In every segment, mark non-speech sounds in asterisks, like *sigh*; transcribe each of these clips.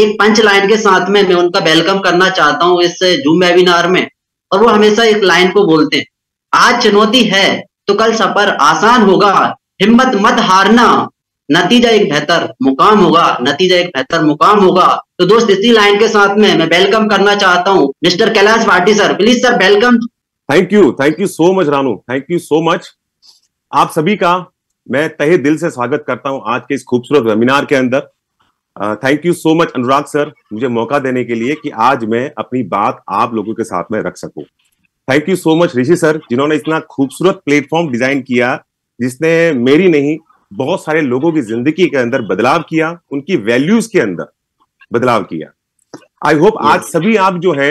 एक punch line के साथ में मैं उनका वेलकम करना चाहता हूँ इस जूम वेबिनार में और वो हमेशा एक लाइन को बोलते हैं आज चुनौती है तो कल सफर आसान होगा हिम्मत मत हारना नतीजा एक बेहतर मुकाम होगा नतीजा एक बेहतर मुकाम होगा तो दोस्त इसी लाइन के साथ में मैं वेलकम करना चाहता हूँ mister Kailash Bhati sir please sir welcome thank you thank you so much Ranu thank you so much आप सभी का मैं तहे दिल से स्वागत करता हूं आज के इस खूबसूरत वेबिनार के अंदर thank you so much Anurag sir मुझे मौका देने के लिए कि आज मैं अपनी बात आप लोगों के साथ में रख सकूं thank you so much Rishi sir जिन्होंने इतना खूबसूरत प्लेटफॉर्म डिजाइन किया जिसने मेरी नहीं बहुत सारे लोगों की जिंदगी के अंदर बदलाव किया उनकी वैल्यूज के अंदर बदलाव किया आई होप आज सभी आप जो है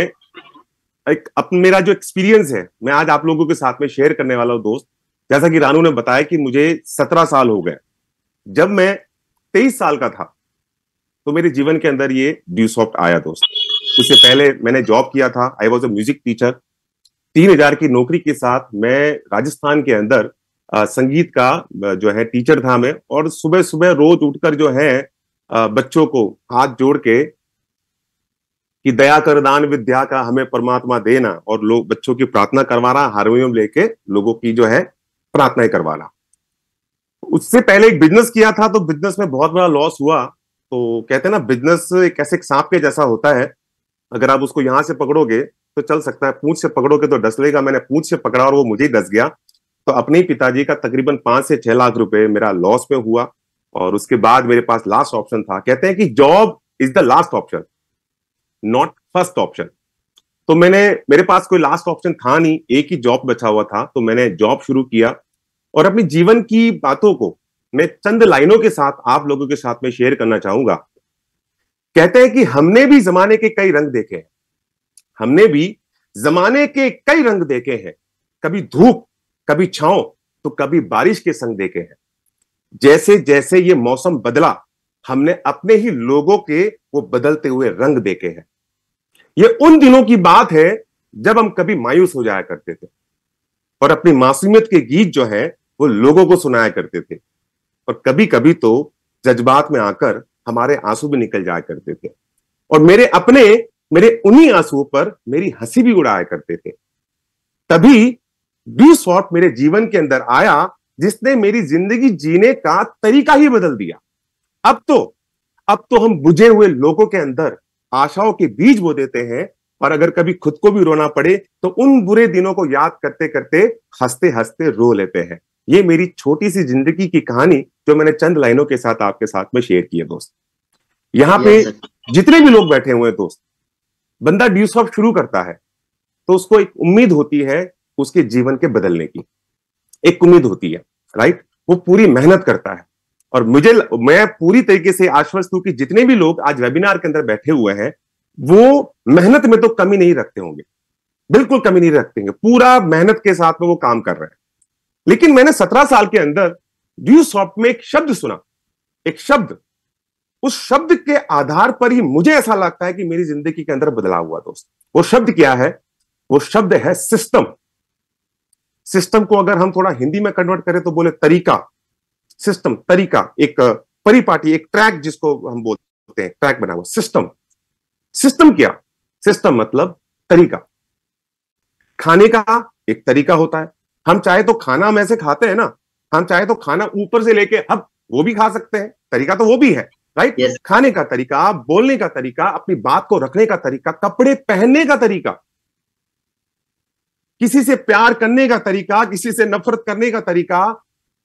एक अपने मेरा जो एक्सपीरियंस है मैं आज आप लोगों के साथ में शेयर करने वाला हूं दोस्त जैसा कि रानू ने बताया कि मुझे सत्रह साल हो गए जब मैं तेईस साल का था तो मेरे जीवन के अंदर ये ड्यू सॉफ्ट आया दोस्त उससे पहले मैंने जॉब किया था I was a music teacher तीन हजार की नौकरी के साथ मैं राजस्थान के अंदर आ, संगीत का जो है टीचर था मैं और सुबह सुबह रोज उठकर जो है आ, बच्चों को हाथ जोड़ के कि दया कर दान विद्या का हमें परमात्मा देना और लोग बच्चों की प्रार्थना करवाना हारमोनियम लेके लोगों की जो है प्रार्थनाएं करवाना उससे पहले एक बिजनेस किया था तो बिजनेस में बहुत बड़ा लॉस हुआ तो कहते हैं ना बिजनेस एक ऐसे सांप के जैसा होता है अगर आप उसको यहां से पकड़ोगे तो चल सकता है पूछ से पकड़ोगे तो डस लेगा मैंने पूछ से पकड़ा और वो मुझे ही डस गया तो अपने पिताजी का तकरीबन पांच से छह लाख रुपए मेरा लॉस में हुआ और उसके बाद मेरे पास लास्ट ऑप्शन था कहते हैं कि job is the last option not first option तो मैंने मेरे पास कोई लास्ट ऑप्शन था नहीं एक ही जॉब बचा हुआ था तो मैंने जॉब शुरू किया और अपने जीवन की बातों को मैं चंद लाइनों के साथ आप लोगों के साथ में शेयर करना चाहूंगा कहते हैं कि हमने भी जमाने के कई रंग देखे हैं हमने भी जमाने के कई रंग देखे हैं कभी धूप कभी छाओ तो कभी बारिश के संग देखे हैं जैसे जैसे ये मौसम बदला हमने अपने ही लोगों के वो बदलते हुए रंग देखे हैं ये उन दिनों की बात है जब हम कभी मायूस हो जाया करते थे और अपनी मासूमियत के गीत जो है वो लोगों को सुनाया करते थे और कभी कभी तो जज्बात में आकर हमारे आंसू भी निकल जाया करते थे और मेरे अपने मेरे उन्हीं आंसुओं पर मेरी हंसी भी उड़ाया करते थे तभी डी शॉट मेरे जीवन के अंदर आया जिसने मेरी जिंदगी जीने का तरीका ही बदल दिया अब तो अब तो हम बुझे हुए लोगों के अंदर आशाओं के बीज बो देते हैं और अगर कभी खुद को भी रोना पड़े तो उन बुरे दिनों को याद करते करते हंसते हंसते रो लेते हैं ये मेरी छोटी सी जिंदगी की कहानी जो मैंने चंद लाइनों के साथ आपके साथ में शेयर किए दोस्त यहाँ पे जितने भी लोग बैठे हुए हैं दोस्त बंदा ड्यूस ऑफ शुरू करता है तो उसको एक उम्मीद होती है उसके जीवन के बदलने की एक उम्मीद होती है राइट वो पूरी मेहनत करता है और मुझे मैं पूरी तरीके से आश्वस्त हूं कि जितने भी लोग आज वेबिनार के अंदर बैठे हुए हैं वो मेहनत में तो कमी नहीं रखते होंगे बिल्कुल कमी नहीं रखते होंगे पूरा मेहनत के साथ में वो काम कर रहे हैं लेकिन मैंने सत्रह साल के अंदर ड्यू सॉफ्ट में एक शब्द सुना एक शब्द उस शब्द के आधार पर ही मुझे ऐसा लगता है कि मेरी जिंदगी के अंदर बदलाव हुआ दोस्त वो शब्द क्या है वो शब्द है सिस्टम सिस्टम को अगर हम थोड़ा हिंदी में कन्वर्ट करें तो बोले तरीका सिस्टम तरीका एक परिपाटी एक ट्रैक जिसको हम बोलते हैं ट्रैक बना हुआ सिस्टम सिस्टम क्या सिस्टम मतलब तरीका खाने का एक तरीका होता है हम चाहे तो खाना हम ऐसे खाते हैं ना हम चाहे तो खाना ऊपर से लेके अब वो भी खा सकते हैं तरीका तो वो भी है राइट yes. खाने का तरीका बोलने का तरीका अपनी बात को रखने का तरीका कपड़े पहनने का तरीका किसी से प्यार करने का तरीका किसी से नफरत करने का तरीका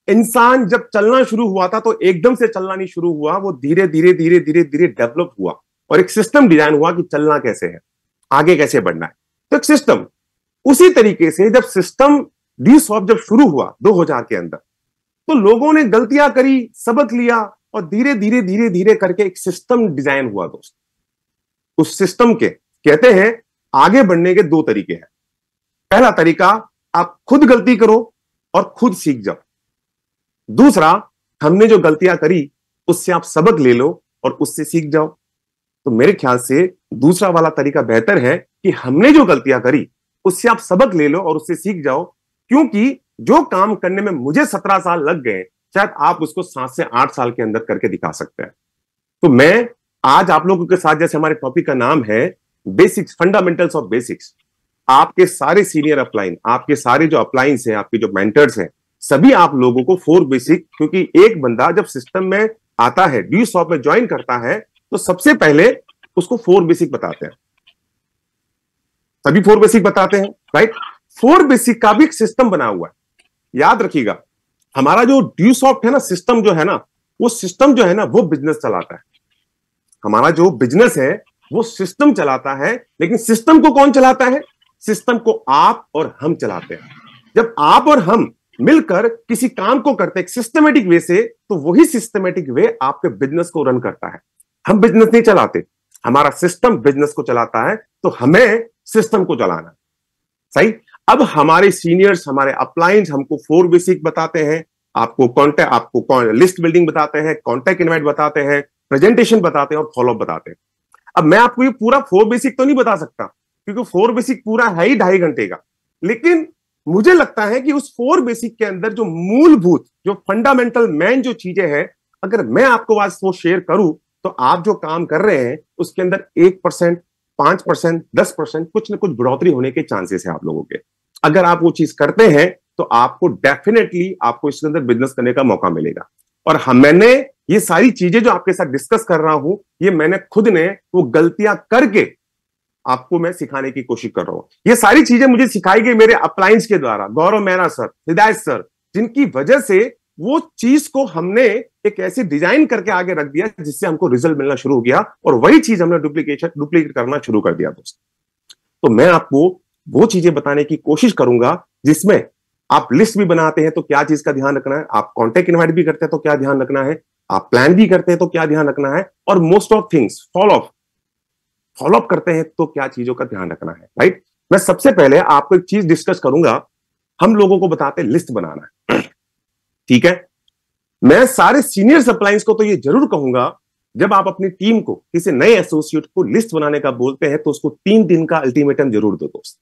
इंसान जब चलना शुरू हुआ था तो एकदम से चलना नहीं शुरू हुआ वो धीरे धीरे धीरे धीरे धीरे डेवलप हुआ और एक सिस्टम डिजाइन हुआ कि चलना कैसे है आगे कैसे बढ़ना है तो एक सिस्टम उसी तरीके से जब सिस्टम डी जब शुरू हुआ दो हजार के अंदर तो लोगों ने गलतियां करी सबक लिया और धीरे धीरे धीरे धीरे करके एक सिस्टम डिजाइन हुआ दोस्त उस सिस्टम के कहते हैं आगे बढ़ने के दो तरीके हैं पहला तरीका आप खुद गलती करो और खुद सीख जाओ दूसरा हमने जो गलतियां करी उससे आप सबक ले लो और उससे सीख जाओ तो मेरे ख्याल से दूसरा वाला तरीका बेहतर है कि हमने जो गलतियां करी उससे आप सबक ले लो और उससे सीख जाओ क्योंकि जो काम करने में मुझे सत्रह साल लग गए शायद आप उसको सात से आठ साल के अंदर करके दिखा सकते हैं तो मैं आज आप लोगों के साथ जैसे हमारे टॉपिक का नाम है बेसिक्स फंडामेंटल्स ऑफ बेसिक्स आपके सारे सीनियर अपलाइन आपके सारे जो अप्लाइंस हैं आपके जो मेंटर्स हैं सभी आप लोगों को फोर बेसिक क्योंकि एक बंदा जब सिस्टम में आता है ड्यू शॉप में ज्वाइन करता है तो सबसे पहले उसको फोर बेसिक बताते हैं सभी फोर बेसिक बताते हैं राइट फोर बेसिक का भी एक सिस्टम बना हुआ है याद रखिएगा हमारा जो ड्यू सॉफ्ट है ना सिस्टम जो है ना वो सिस्टम जो है ना वो बिजनेस चलाता है हमारा जो बिजनेस है वो सिस्टम चलाता है लेकिन सिस्टम को कौन चलाता है सिस्टम को आप और हम चलाते हैं जब आप और हम मिलकर किसी काम को करते हैं सिस्टमेटिक वे से तो वही सिस्टमेटिक वे आपके बिजनेस को रन करता है हम बिजनेस नहीं चलाते हमारा सिस्टम बिजनेस को चलाता है तो हमें सिस्टम को चलाना सही अब हमारे सीनियर्स हमारे अपलाइंस हमको फोर बेसिक बताते हैं आपको कॉन्टैक्ट आपको लिस्ट बिल्डिंग बताते हैं कॉन्टैक्ट इन्वाइट बताते हैं प्रेजेंटेशन बताते हैं और फॉलोअप बताते हैं अब मैं आपको ये पूरा फोर बेसिक तो नहीं बता सकता क्योंकि फोर बेसिक पूरा है ही ढाई घंटे का लेकिन मुझे लगता है कि उस फोर बेसिक के अंदर जो मूलभूत जो फंडामेंटल मेन जो चीजें हैं अगर मैं आपको आज वो शेयर करूं तो आप जो काम कर रहे हैं उसके अंदर एक परसेंट पांच परसेंट दस परसेंट कुछ ना कुछ बढ़ोतरी होने के चांसेस है आप लोगों के अगर आप वो चीज करते हैं तो आपको डेफिनेटली आपको इसके अंदर बिजनेस करने का मौका मिलेगा और हम हाँ, मैंने ये सारी चीजें जो आपके साथ डिस्कस कर रहा हूं ये मैंने खुद ने वो गलतियां करके आपको मैं सिखाने की कोशिश कर रहा हूं ये सारी चीजें मुझे सिखाई गई मेरे अप्लायंस के द्वारा गौरव मेहरा सर हिदायत सर जिनकी वजह से वो चीज को हमने एक ऐसी डिजाइन करके आगे रख दिया जिससे हमको रिजल्ट मिलना शुरू हो गया और वही चीज हमने डुप्लीकेशन डुप्लीकेट करना शुरू कर दिया दोस्तों तो मैं आपको वो चीजें बताने की कोशिश करूंगा जिसमें आप लिस्ट भी बनाते हैं तो क्या चीज का ध्यान रखना है आप कॉन्टेक्ट इन्वाइट भी करते हैं तो क्या ध्यान रखना है आप प्लान भी करते हैं तो क्या ध्यान रखना है और most of things follow up follow up करते हैं तो क्या चीजों का ध्यान रखना है राइट मैं सबसे पहले आपको एक चीज डिस्कस करूंगा हम लोगों को बताते लिस्ट बनाना है ठीक है मैं सारे सीनियर सप्लाइंस को तो ये जरूर कहूंगा जब आप अपनी टीम को किसी नए एसोसिएट को लिस्ट बनाने का बोलते हैं तो उसको तीन दिन का अल्टीमेटम जरूर दो दोस्त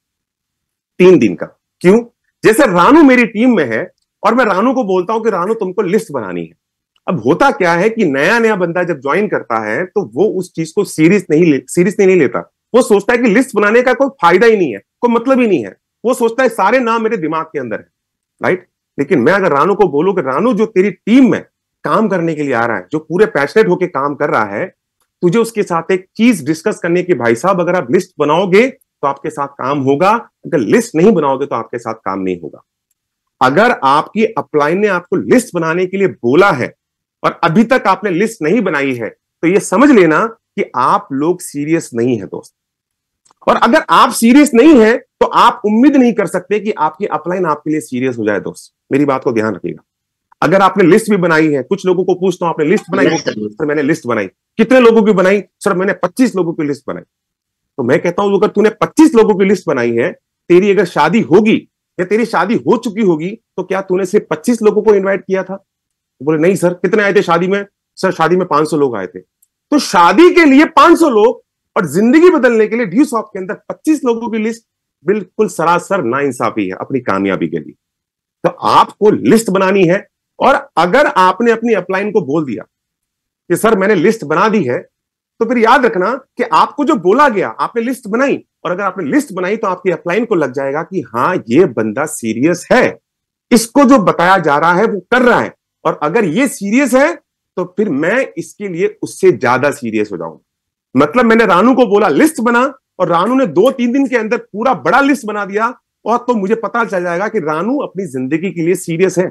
तीन दिन का क्यों जैसे रानू मेरी टीम में है और मैं रानू को बोलता हूं कि रानू तुमको लिस्ट बनानी है अब होता क्या है कि नया नया बंदा जब ज्वाइन करता है तो वो उस चीज को सीरियस नहीं सीरियस नहीं, नहीं लेता वो सोचता है कि लिस्ट बनाने का कोई फायदा ही नहीं है कोई मतलब ही नहीं है वो सोचता है सारे नाम मेरे दिमाग के अंदर है राइट लेकिन मैं अगर रानू को बोलूं कि रानू जो तेरी टीम में काम करने के लिए आ रहा है जो पूरे पैशनेट होकर काम कर रहा है तुझे उसके साथ एक चीज डिस्कस करने की भाई साहब अगर आप लिस्ट बनाओगे तो आपके साथ काम होगा अगर लिस्ट नहीं बनाओगे तो आपके साथ काम नहीं होगा अगर आपकी अप्लाई ने आपको लिस्ट बनाने के लिए बोला है और अभी तक आपने लिस्ट नहीं बनाई है तो यह समझ लेना कि आप लोग सीरियस नहीं है दोस्त और अगर आप सीरियस नहीं है तो आप उम्मीद नहीं कर सकते कि आपकी अपलाइन आपके लिए सीरियस हो जाए दोस्त मेरी बात को ध्यान रखिएगा अगर आपने लिस्ट भी बनाई है कुछ लोगों को पूछता हूं आपने लिस्ट बनाई सर मैंने लिस्ट बनाई कितने लोगों की बनाई सर मैंने 25 लोगों की लिस्ट बनाई तो मैं कहता हूं अगर तूने 25 लोगों की लिस्ट बनाई है तेरी अगर शादी होगी या तेरी शादी हो चुकी होगी तो क्या तूने सिर्फ पच्चीस लोगों को इन्वाइट किया था तो बोले नहीं सर कितने आए थे शादी में सर शादी में पांच लोग आए थे तो शादी के लिए पांच लोग और जिंदगी बदलने के लिए ड्यू सॉप के अंदर 25 लोगों की लिस्ट बिल्कुल सरासर नाइंसाफी है अपनी कामयाबी के लिए तो आपको लिस्ट बनानी है और अगर आपने अपनी अपलाइन को बोल दिया कि सर मैंने लिस्ट बना दी है तो फिर याद रखना कि आपको जो बोला गया आपने लिस्ट बनाई और अगर आपने लिस्ट बनाई तो आपकी अपलाइन को लग जाएगा कि हाँ ये बंदा सीरियस है इसको जो बताया जा रहा है वो कर रहा है और अगर ये सीरियस है तो फिर मैं इसके लिए उससे ज्यादा सीरियस हो जाऊंगा मतलब मैंने रानू को बोला लिस्ट बना और रानू ने दो तीन दिन के अंदर पूरा बड़ा लिस्ट बना दिया और तो मुझे पता चल जाएगा कि रानू अपनी जिंदगी के लिए सीरियस है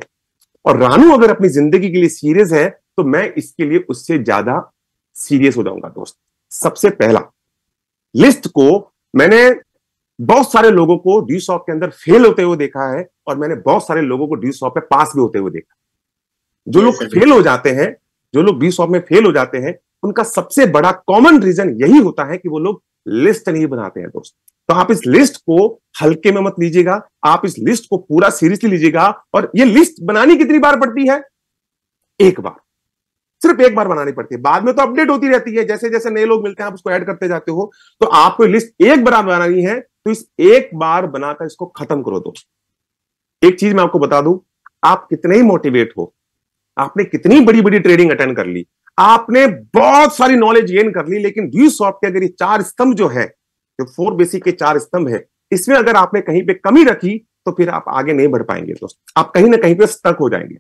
और रानू अगर अपनी जिंदगी के लिए सीरियस है तो मैं इसके लिए उससे ज्यादा सीरियस हो जाऊंगा दोस्त सबसे पहला लिस्ट को मैंने बहुत सारे लोगों को ड्यू शॉप के अंदर फेल होते हुए देखा है और मैंने बहुत सारे लोगों को ड्यू शॉप में पास भी होते हुए देखा जो लोग फेल हो जाते हैं जो लोग ड्यू शॉप में फेल हो जाते हैं उनका सबसे बड़ा कॉमन रीजन यही होता है कि वो लोग लिस्ट नहीं बनाते हैं दोस्त तो आप इस लिस्ट को हल्के में मत लीजिएगा आप इस लिस्ट को पूरा सीरियसली लीजिएगा और ये लिस्ट बनानी कितनी बार पड़ती है एक बार सिर्फ एक बार बनानी पड़ती है बाद में तो अपडेट होती रहती है जैसे जैसे नए लोग मिलते हैं आप उसको ऐड करते जाते हो तो आपको लिस्ट एक बार बनानी है तो इस एक बार बनाकर इसको खत्म करो दोस्त एक चीज मैं आपको बता दूं आप कितने ही मोटिवेट हो आपने कितनी बड़ी बड़ी ट्रेडिंग अटेंड कर ली आपने बहुत सारी नॉलेज गेन कर ली लेकिन व्यू सॉफ्ट के अगर ये चार स्तंभ जो है जो फोर बेसिक के चार स्तंभ है इसमें अगर आपने कहीं पे कमी रखी तो फिर आप आगे नहीं बढ़ पाएंगे दोस्त आप कहीं ना कहीं पे स्टक हो जाएंगे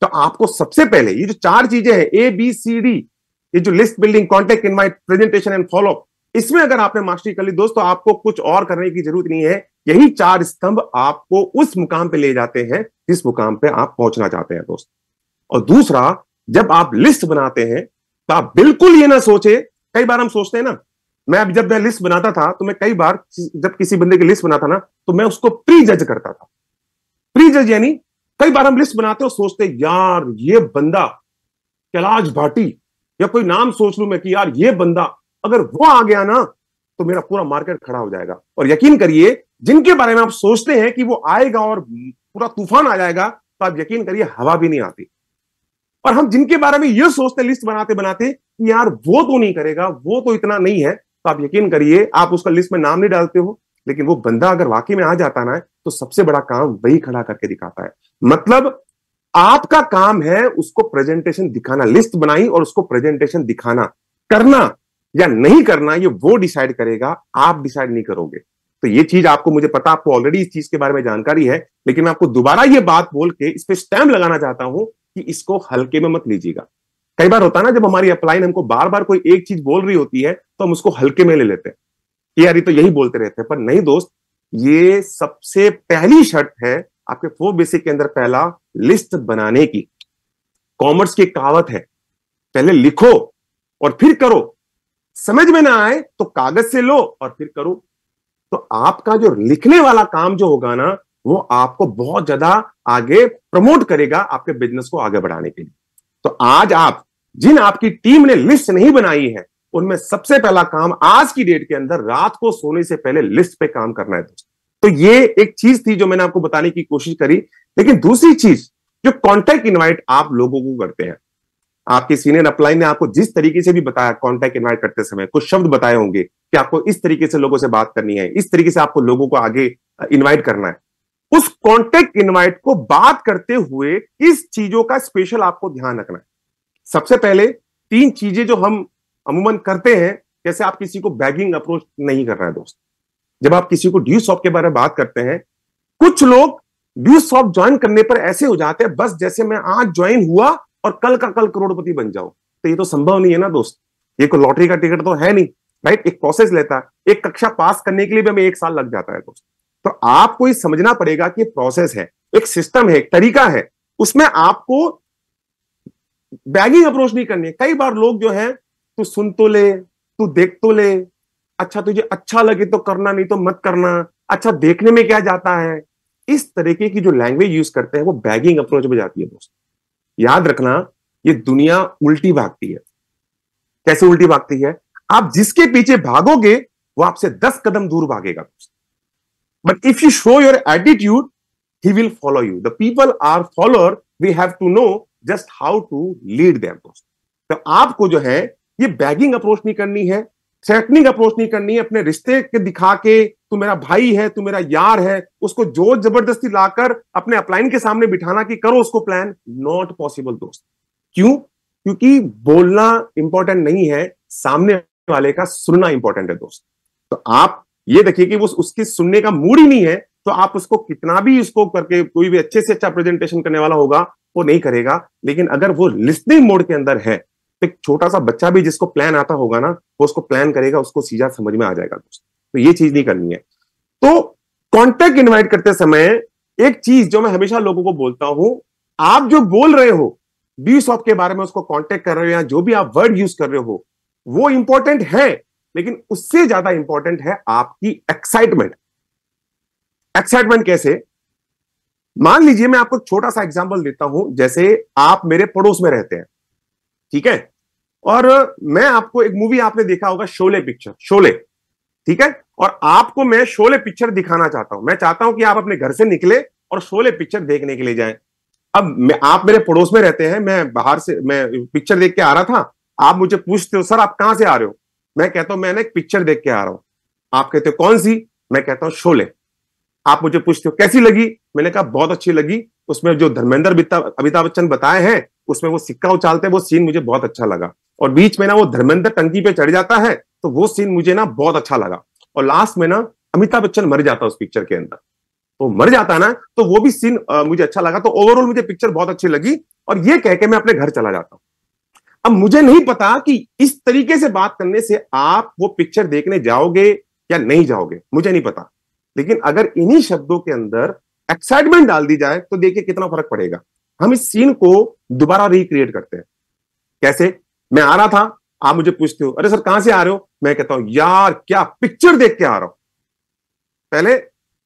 तो आपको सबसे पहले ये जो चार चीजें हैं ए बी सी डी ये जो list building contact in my presentation and follow up इसमें अगर आपने मास्टरी कर ली दोस्तों तो आपको कुछ और करने की जरूरत नहीं है यही चार स्तंभ आपको उस मुकाम पे ले जाते हैं जिस मुकाम पे आप पहुंचना चाहते हैं दोस्त और दूसरा जब आप लिस्ट बनाते हैं तो आप बिल्कुल ये ना सोचे कई बार हम सोचते हैं ना मैं अब जब मैं लिस्ट बनाता था तो मैं कई बार जब किसी बंदे की लिस्ट बनाता ना तो मैं उसको प्री जज करता था प्री जज यानी कई बार हम लिस्ट बनाते और सोचते यार ये बंदा कैलाश भाटी या कोई नाम सोच लू मैं कि यार ये बंदा अगर वो आ गया ना तो मेरा पूरा मार्केट खड़ा हो जाएगा और यकीन करिए जिनके बारे में आप सोचते हैं कि वो आएगा और पूरा तूफान आ जाएगा तो आप यकीन करिए हवा भी नहीं आती और हम जिनके बारे में ये सोचते लिस्ट बनाते बनाते कि यार वो तो नहीं करेगा वो तो इतना नहीं है तो आप यकीन करिए आप उसका लिस्ट में नाम नहीं डालते हो लेकिन वो बंदा अगर वाकई में आ जाता ना है तो सबसे बड़ा काम वही खड़ा करके दिखाता है मतलब आपका काम है उसको प्रेजेंटेशन दिखाना लिस्ट बनाई और उसको प्रेजेंटेशन दिखाना करना या नहीं करना ये वो डिसाइड करेगा आप डिसाइड नहीं करोगे तो ये चीज आपको मुझे पता आपको ऑलरेडी इस चीज के बारे में जानकारी है लेकिन मैं आपको दोबारा ये बात बोल के इस पर स्टैम्प लगाना चाहता हूं कि इसको हल्के में मत लीजिएगा कई बार होता है ना जब हमारी अपलाइन हमको बार बार कोई एक चीज बोल रही होती है तो हम उसको हल्के में ले लेते हैं कि यार ये तो यही बोलते रहते हैं पर नहीं दोस्त ये सबसे पहली शर्त है आपके फोर बेसिक के अंदर पहला लिस्ट बनाने की कॉमर्स की कहावत है पहले लिखो और फिर करो समझ में ना आए तो कागज से लो और फिर करो तो आपका जो लिखने वाला काम जो होगा ना वो आपको बहुत ज्यादा आगे प्रमोट करेगा आपके बिजनेस को आगे बढ़ाने के लिए तो आज आप जिन आपकी टीम ने लिस्ट नहीं बनाई है उनमें सबसे पहला काम आज की डेट के अंदर रात को सोने से पहले लिस्ट पे काम करना है तो ये एक चीज थी जो मैंने आपको बताने की कोशिश करी लेकिन दूसरी चीज जो कॉन्टैक्ट इन्वाइट आप लोगों को करते हैं आपके सीनियर अप्लाई ने आपको जिस तरीके से भी बताया कॉन्टैक्ट इन्वाइट करते समय कुछ शब्द बताए होंगे कि आपको इस तरीके से लोगों से बात करनी है इस तरीके से आपको लोगों को आगे इन्वाइट करना है उस कॉन्टेक्ट इनवाइट को बात करते हुए किस चीजों का स्पेशल आपको ध्यान रखना है सबसे पहले तीन चीजें जो हम अमूमन करते हैं जैसे आप किसी को बैगिंग अप्रोच नहीं कर रहे हैं दोस्त जब आप किसी को ड्यू शॉप के बारे में बात करते हैं कुछ लोग ड्यू शॉप ज्वाइन करने पर ऐसे हो जाते हैं बस जैसे मैं आज ज्वाइन हुआ और कल का कल करोड़पति बन जाओ तो ये तो संभव नहीं है ना दोस्त ये कोई लॉटरी का टिकट तो है नहीं राइट एक प्रोसेस लेता है एक कक्षा पास करने के लिए भी हमें एक साल लग जाता है दोस्त तो आपको ये समझना पड़ेगा कि प्रोसेस है एक सिस्टम है एक तरीका है उसमें आपको बैगिंग अप्रोच नहीं करनी है कई बार लोग जो है तू सुन तो ले तू देख तो ले अच्छा तुझे अच्छा लगे तो करना नहीं तो मत करना अच्छा देखने में क्या जाता है इस तरीके की जो लैंग्वेज यूज करते हैं वो बैगिंग अप्रोच में जाती है दोस्त याद रखना ये दुनिया उल्टी भागती है कैसे उल्टी भागती है आप जिसके पीछे भागोगे वो आपसे दस कदम दूर भागेगा दोस्त But if you show your attitude, he will follow you. The people are follower. We have to know just how to lead them. तो आपको जो है ये बैगिंग अप्रोच नहीं करनी है थ्रेटनिंग अप्रोच नहीं करनी है अपने रिश्ते के दिखा के तू मेरा भाई है तू मेरा यार है उसको जोर जबरदस्ती लाकर अपने अपलाइन के सामने बिठाना कि करो उसको प्लान नॉट पॉसिबल दोस्त क्यों क्योंकि बोलना इंपॉर्टेंट नहीं है सामने वाले का सुनना इंपॉर्टेंट है दोस्त तो आप ये देखिए कि वो उसके सुनने का मूड ही नहीं है तो आप उसको कितना भी उसको करके कोई भी अच्छे से अच्छा प्रेजेंटेशन करने वाला होगा वो नहीं करेगा लेकिन अगर वो लिस्निंग मोड के अंदर है तो एक छोटा सा बच्चा भी जिसको प्लान आता होगा ना वो उसको प्लान करेगा उसको सीधा समझ में आ जाएगा तो ये चीज नहीं करनी है तो कॉन्टेक्ट इन्वाइट करते समय एक चीज जो मैं हमेशा लोगों को बोलता हूं आप जो बोल रहे हो बी शॉप के बारे में उसको कॉन्टेक्ट कर रहे हो या जो भी आप वर्ड यूज कर रहे हो वो इंपॉर्टेंट है लेकिन उससे ज्यादा इंपॉर्टेंट है आपकी एक्साइटमेंट एक्साइटमेंट कैसे मान लीजिए मैं आपको छोटा सा एग्जाम्पल देता हूं जैसे आप मेरे पड़ोस में रहते हैं ठीक है और मैं आपको एक मूवी आपने देखा होगा शोले पिक्चर शोले ठीक है और आपको मैं शोले पिक्चर दिखाना चाहता हूं मैं चाहता हूं कि आप अपने घर से निकले और शोले पिक्चर देखने के लिए जाएं अब मैं आप मेरे पड़ोस में रहते हैं मैं बाहर से मैं पिक्चर देख के आ रहा था आप मुझे पूछते हो सर आप कहां से आ रहे हो मैं कहता हूं मैंने एक पिक्चर देख के आ रहा हूं आप कहते हो कौन सी मैं कहता हूं शोले आप मुझे पूछते हो कैसी लगी मैंने कहा बहुत अच्छी लगी उसमें जो धर्मेंद्र अमिताभ बच्चन बताए हैं उसमें वो सिक्का उछालते वो सीन मुझे बहुत अच्छा लगा और बीच में ना वो धर्मेंद्र टंकी पे चढ़ जाता है तो वो सीन मुझे ना बहुत अच्छा लगा और लास्ट में ना अमिताभ बच्चन मर जाता है उस पिक्चर के अंदर तो मर जाता है ना तो वो भी सीन मुझे अच्छा लगा तो ओवरऑल मुझे पिक्चर बहुत अच्छी लगी और ये कह के मैं अपने घर चला जाता हूँ अब मुझे नहीं पता कि इस तरीके से बात करने से आप वो पिक्चर देखने जाओगे या नहीं जाओगे मुझे नहीं पता लेकिन अगर इन्हीं शब्दों के अंदर एक्साइटमेंट डाल दी जाए तो देखिए कितना फर्क पड़ेगा हम इस सीन को दोबारा रिक्रिएट करते हैं कैसे मैं आ रहा था आप मुझे पूछते हो अरे सर कहां से आ रहे हो मैं कहता हूं यार क्या पिक्चर देख के आ रहा हूं पहले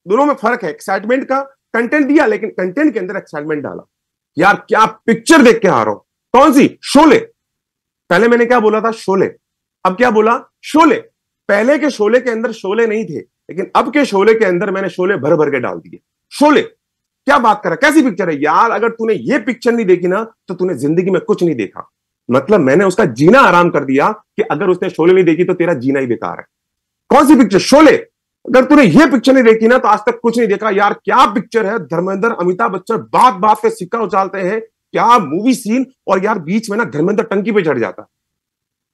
दोनों में फर्क है एक्साइटमेंट का कंटेंट दिया लेकिन कंटेंट के अंदर एक्साइटमेंट डाला यार क्या पिक्चर देख के आ रहा हूं कौन सी शोले पहले मैंने क्या बोला था शोले अब क्या बोला शोले पहले के शोले के अंदर शोले नहीं थे लेकिन अब के शोले के अंदर मैंने शोले भर भर के डाल दिए शोले क्या बात कर रहा कैसी पिक्चर है यार अगर तूने ये पिक्चर नहीं देखी ना तो तूने जिंदगी में कुछ नहीं देखा मतलब मैंने उसका जीना आराम कर दिया कि अगर उसने शोले नहीं देखी तो तेरा जीना ही बेकार है कौन सी पिक्चर शोले अगर तूने ये पिक्चर नहीं देखी ना तो आज तक कुछ नहीं देखा यार क्या पिक्चर है धर्मेंद्र अमिताभ बच्चन बात बात पे सिक्का उछालते हैं क्या मूवी सीन और यार बीच में ना धर्मेंद्र टंकी पे चढ़ जाता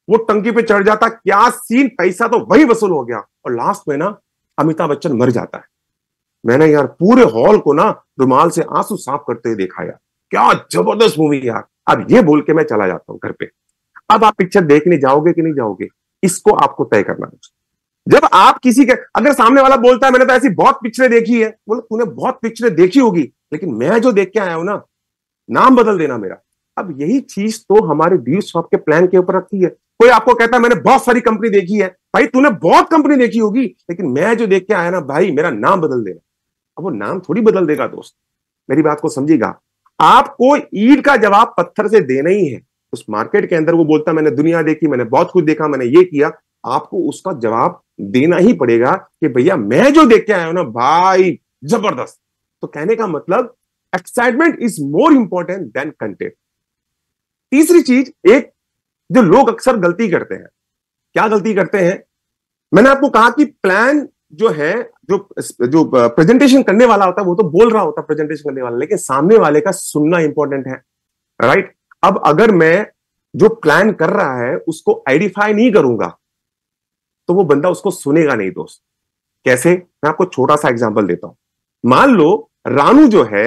वो टंकी पे चढ़ जाता क्या सीन पैसा तो वही वसूल हो गया और लास्ट में ना अमिताभ बच्चन मर जाता है मैंने यार पूरे हॉल को ना रुमाल से आंसू साफ करते हुए देखा यार क्या जबरदस्त मूवी यार अब ये बोल के मैं चला जाता हूं घर पे अब आप पिक्चर देखने जाओगे कि नहीं जाओगे इसको आपको तय करना है जब आप किसी के अगर सामने वाला बोलता है मैंने तो ऐसी बहुत पिक्चरें देखी है बोलो तूने बहुत पिक्चरें देखी होगी लेकिन मैं जो देख के आया हूं ना नाम बदल देना मेरा अब यही चीज तो हमारे डील शॉप के प्लान के ऊपर रखती है कोई आपको कहता है मैंने बहुत सारी कंपनी देखी है भाई तूने बहुत कंपनी देखी होगी लेकिन मैं जो देख के आया ना भाई मेरा नाम बदल देना अब वो नाम थोड़ी बदल देगा दोस्त मेरी बात को समझिएगा आपको ईट का जवाब पत्थर से देना ही है उस मार्केट के अंदर वो बोलता है मैंने दुनिया देखी मैंने बहुत कुछ देखा मैंने ये किया आपको उसका जवाब देना ही पड़ेगा कि भैया मैं जो देख के आया हूं ना भाई जबरदस्त तो कहने का मतलब excitement is more important than content तीसरी चीज एक जो लोग अक्सर गलती करते हैं क्या गलती करते हैं मैंने आपको कहा कि प्लान जो है जो जो प्रेजेंटेशन करने वाला होता है वो तो बोल रहा होता है प्रेजेंटेशन करने वाला लेकिन सामने वाले का सुनना इंपॉर्टेंट है राइट अब अगर मैं जो प्लान कर रहा है उसको आइडेंटिफाई नहीं करूंगा तो वो बंदा उसको सुनेगा नहीं दोस्त कैसे मैं आपको छोटा सा एग्जाम्पल देता हूं मान लो रानू जो है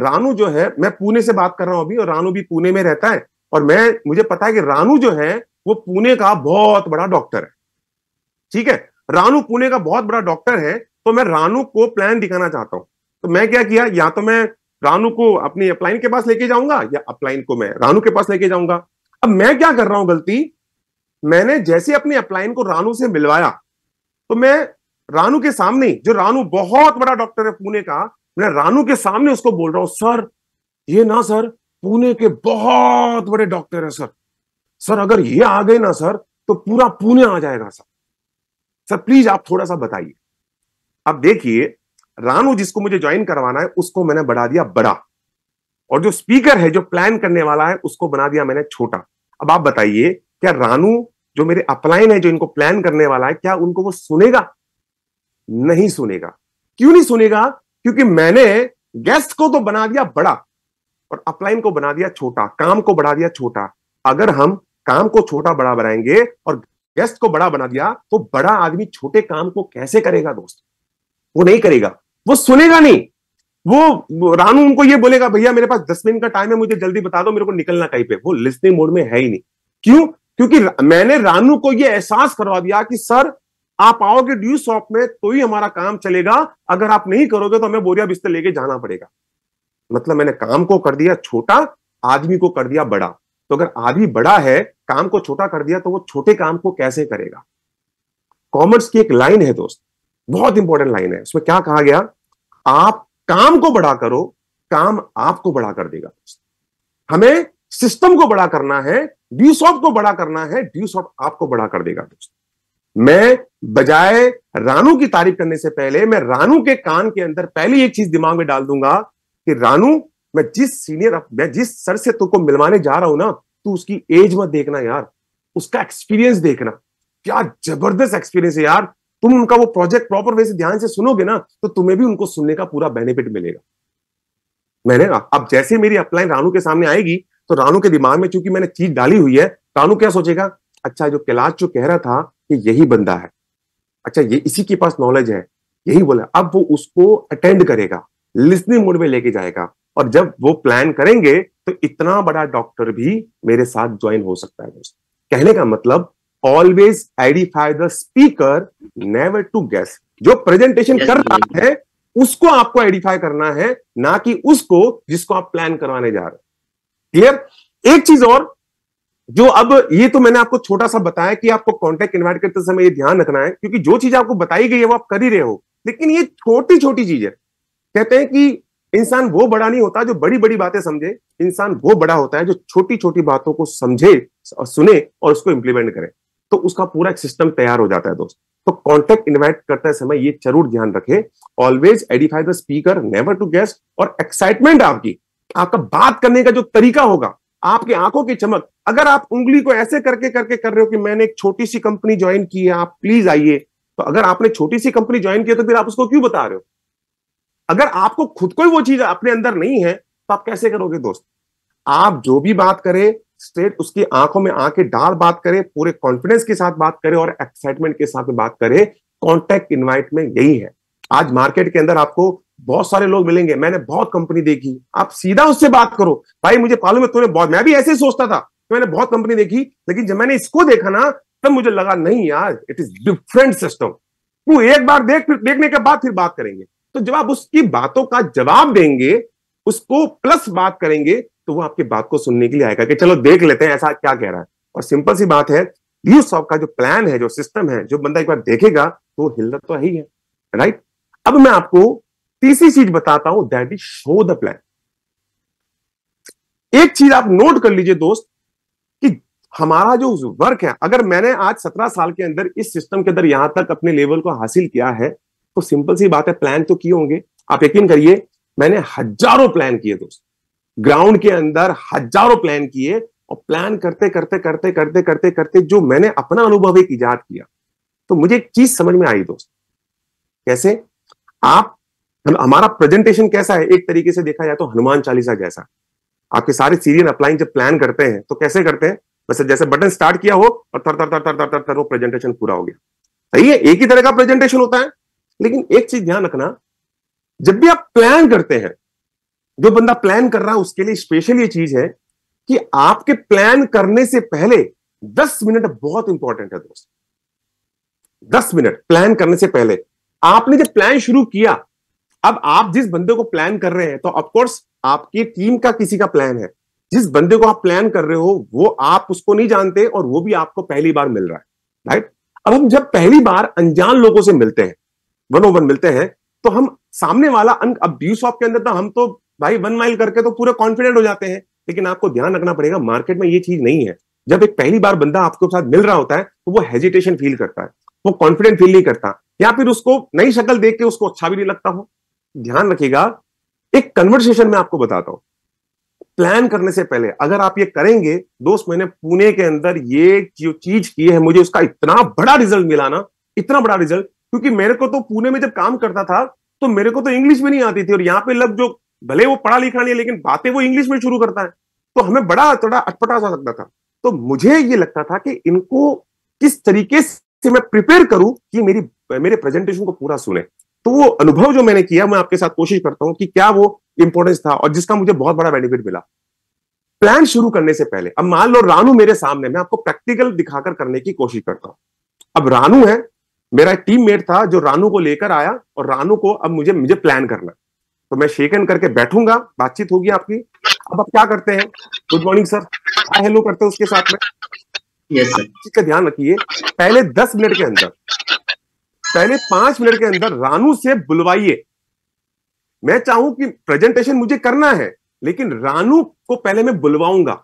रानू जो है मैं पुणे से बात कर रहा हूं अभी और रानू भी पुणे में रहता है और मैं मुझे पता है कि रानू जो है वो पुणे का बहुत बड़ा डॉक्टर है ठीक है रानू पुणे का बहुत बड़ा डॉक्टर है तो मैं रानू को प्लान दिखाना चाहता हूं तो मैं क्या किया या तो मैं रानू को अपनी अपलाइन के पास लेके जाऊंगा या अपलाइन को मैं रानू के पास लेके जाऊंगा अब मैं क्या कर रहा हूं गलती मैंने जैसे अपनी अपलाइन को रानू से मिलवाया तो मैं रानू के सामने जो रानू बहुत बड़ा डॉक्टर है पुणे का मैं रानू के सामने उसको बोल रहा हूं सर ये ना सर पुणे के बहुत बड़े डॉक्टर हैं सर सर अगर ये आ गए ना सर तो पूरा पुणे आ जाएगा सर सर प्लीज आप थोड़ा सा बताइए अब देखिए रानू जिसको मुझे ज्वाइन करवाना है उसको मैंने बढ़ा दिया बड़ा और जो स्पीकर है जो प्लान करने वाला है उसको बना दिया मैंने छोटा अब आप बताइए क्या रानू जो मेरे अपलाइन है जो इनको प्लान करने वाला है क्या उनको वो सुनेगा नहीं सुनेगा क्यों नहीं सुनेगा क्योंकि मैंने गेस्ट को तो बना दिया बड़ा और अपलाइन को बना दिया छोटा काम को बढ़ा दिया छोटा अगर हम काम को छोटा बड़ा बनाएंगे और गेस्ट को बड़ा बना दिया तो बड़ा आदमी छोटे काम को कैसे करेगा दोस्त वो नहीं करेगा वो सुनेगा नहीं वो रानू उनको ये बोलेगा भैया मेरे पास दस मिनट का टाइम है मुझे जल्दी बता दो मेरे को निकलना कहीं पे वो लिस्निंग मोड में है ही नहीं क्यों क्योंकि मैंने रानू को ये एहसास करवा दिया कि सर आप आओगे ड्यू शॉप में तो ही हमारा काम चलेगा अगर आप नहीं करोगे तो हमें बोरिया बिस्तर लेके जाना पड़ेगा मतलब मैंने काम को कर दिया छोटा आदमी को कर दिया बड़ा तो अगर आदमी बड़ा है काम को छोटा कर दिया तो वो छोटे काम को कैसे करेगा कॉमर्स की एक लाइन है दोस्त बहुत इंपॉर्टेंट लाइन है उसमें क्या कहा गया आप काम को बड़ा करो काम आपको बड़ा कर देगा हमें सिस्टम को बड़ा करना है ड्यूसॉप को बड़ा करना है ड्यूसॉप आपको बड़ा कर देगा दोस्त मैं बजाय रानू की तारीफ करने से पहले मैं रानू के कान के अंदर पहली एक चीज दिमाग में डाल दूंगा कि रानू मैं जिस सीनियर मैं जिस सर से तुमको मिलवाने जा रहा हूं ना तू उसकी एज मत देखना यार उसका एक्सपीरियंस देखना क्या जबरदस्त एक्सपीरियंस है यार तुम उनका वो प्रोजेक्ट प्रॉपर वे से ध्यान से सुनोगे ना तो तुम्हें भी उनको सुनने का पूरा बेनिफिट मिलेगा मैंने अब जैसे मेरी अपलाइन रानू के सामने आएगी तो रानू के दिमाग में चूंकि मैंने चीज डाली हुई है रानू क्या सोचेगा अच्छा जो कैलाश जो कह रहा था कि यही बंदा है अच्छा ये इसी के पास नॉलेज है यही बोला अब वो उसको अटेंड करेगा लिसनिंग मोड में लेके जाएगा और जब वो प्लान करेंगे तो इतना बड़ा डॉक्टर भी मेरे साथ ज्वाइन हो सकता है कहने का मतलब always identify the speaker never to guess जो प्रेजेंटेशन yes, कर रहा yes. है उसको आपको आइडेंटिफाई करना है ना कि उसको जिसको आप प्लान करवाने जा रहे हैं क्लियर एक चीज और जो अब ये तो मैंने आपको छोटा सा बताया कि आपको कॉन्टेक्ट इन्वाइट करते समय ये ध्यान रखना है क्योंकि जो चीज आपको बताई गई है वो आप कर ही रहे हो लेकिन ये छोटी छोटी चीज है कहते हैं कि इंसान वो बड़ा नहीं होता जो बड़ी बड़ी बातें समझे इंसान वो बड़ा होता है जो छोटी छोटी बातों को समझे और सुने और उसको इंप्लीमेंट करे तो उसका पूरा एक सिस्टम तैयार हो जाता है दोस्त तो कॉन्टेक्ट इन्वाइट करते समय ये जरूर ध्यान रखें always edify the speaker never to guest और एक्साइटमेंट आपकी आपका बात करने का जो तरीका होगा आपकी आंखों की चमक अगर आप उंगली को ऐसे करके करके कर रहे हो कि मैंने एक छोटी सी कंपनी ज्वाइन की है आप प्लीज आइए तो अगर आपने छोटी सी कंपनी ज्वाइन की है तो फिर आप उसको क्यों बता रहे हो अगर आपको खुद को ही वो चीज अपने अंदर नहीं है तो आप कैसे करोगे दोस्त आप जो भी बात करें स्ट्रेट उसकी आंखों में आंखें डाल बात करें पूरे कॉन्फिडेंस के साथ बात करें और एक्साइटमेंट के साथ बात करें कॉन्टेक्ट इन्वाइट में यही है आज मार्केट के अंदर आपको बहुत सारे लोग मिलेंगे मैंने बहुत कंपनी देखी आप सीधा उससे बात करो भाई मुझे पालू है तुमने बहुत मैं भी ऐसे सोचता था तो मैंने बहुत कंपनी देखी लेकिन जब मैंने इसको देखा ना तब मुझे लगा नहीं यार इट इज डिफरेंट सिस्टम तू एक बार देख फिर देखने के बाद फिर बात करेंगे तो जब आप उसकी बातों का जवाब देंगे उसको प्लस बात करेंगे तो वो आपकी बात को सुनने के लिए आएगा कि चलो देख लेते हैं ऐसा क्या कह रहा है और सिंपल सी बात है यू सॉफ्ट का जो प्लान है जो सिस्टम है जो बंदा एक बार देखेगा तो हिलना तो ही है राइट अब मैं आपको तीसरी चीज बताता हूं that is show the plan एक चीज आप नोट कर लीजिए दोस्त कि हमारा जो वर्क है अगर मैंने आज सत्रह साल के अंदर इस सिस्टम के अंदर यहां तक अपने लेवल को हासिल किया है तो सिंपल सी बात है प्लान तो किए होंगे आप यकीन करिए मैंने हजारों प्लान किए दोस्त ग्राउंड के अंदर हजारों प्लान किए और प्लान करते करते करते करते करते करते जो मैंने अपना अनुभव एक ईजाद किया तो मुझे एक चीज समझ में आई दोस्त कैसे आप हमारा प्रेजेंटेशन कैसा है एक तरीके से देखा जाए तो हनुमान चालीसा जैसा आपके सारे सीरियल अप्लाइंग जब प्लान करते हैं तो कैसे करते हैं वैसे जैसे बटन स्टार्ट किया हो और थर थर थर थर थर थर थर वो प्रेजेंटेशन पूरा हो गया सही है एक ही तरह का प्रेजेंटेशन होता है लेकिन एक चीज ध्यान रखना जब भी आप प्लान करते हैं जो बंदा प्लान कर रहा है उसके लिए स्पेशल ये चीज है कि आपके प्लान करने से पहले दस मिनट बहुत इंपॉर्टेंट है दोस्त दस मिनट प्लान करने से पहले आपने जब प्लान शुरू किया अब आप जिस बंदे को प्लान कर रहे हैं तो ऑफकोर्स आपकी टीम का किसी का प्लान है जिस बंदे को आप प्लान कर रहे हो वो आप उसको नहीं जानते और वो भी आपको पहली बार मिल रहा है राइट अब हम जब पहली बार अनजान लोगों से मिलते हैं वन ओवन मिलते हैं तो हम सामने वाला अब ब्यू शॉप के अंदर तो हम तो भाई वन माइल करके तो पूरे कॉन्फिडेंट हो जाते हैं लेकिन आपको ध्यान रखना पड़ेगा मार्केट में ये चीज नहीं है जब एक पहली बार बंदा आपके साथ मिल रहा होता है तो वो हेजिटेशन फील करता है वो कॉन्फिडेंट फील नहीं करता या फिर उसको नई शक्ल देख के उसको अच्छा भी नहीं लगता हो ध्यान रखिएगा एक कन्वर्सेशन में आपको बताता हूं प्लान करने से पहले अगर आप ये करेंगे दोस्त मैंने पुणे के अंदर ये जो चीज की है मुझे उसका इतना बड़ा रिजल्ट मिला ना इतना बड़ा रिजल्ट क्योंकि मेरे को तो पुणे में जब काम करता था तो मेरे को तो इंग्लिश में नहीं आती थी और यहाँ पे लग जो भले वो पढ़ा लिखा नहीं है लेकिन बातें वो इंग्लिश में शुरू करता है तो हमें बड़ा थोड़ा अटपटा सा लगता था तो मुझे ये लगता था कि इनको किस तरीके से मैं प्रिपेयर करूं कि मेरी मेरे प्रेजेंटेशन को पूरा सुने तो वो अनुभव जो मैंने किया मैं आपके साथ कोशिश करता हूं कि क्या वो इंपॉर्टेंस था और जिसका मुझे बहुत बड़ा बेनिफिट मिला प्लान शुरू करने से पहले अब मान लो रानू मेरे सामने मैं आपको प्रैक्टिकल दिखाकर करने की कोशिश करता हूं अब रानू है मेरा एक मेट था जो रानू को लेकर आया और रानू को अब मुझे मुझे प्लान करना तो मैं शेकन करके बैठूंगा बातचीत होगी आपकी अब आप क्या करते हैं गुड मॉर्निंग सर हेलो करते हैं उसके साथ में yes, का ध्यान रखिए पहले दस मिनट के अंदर पहले पांच मिनट के अंदर रानू से बुलवाइए मैं चाहूं कि प्रेजेंटेशन मुझे करना है लेकिन रानू को पहले मैं बुलवाऊंगा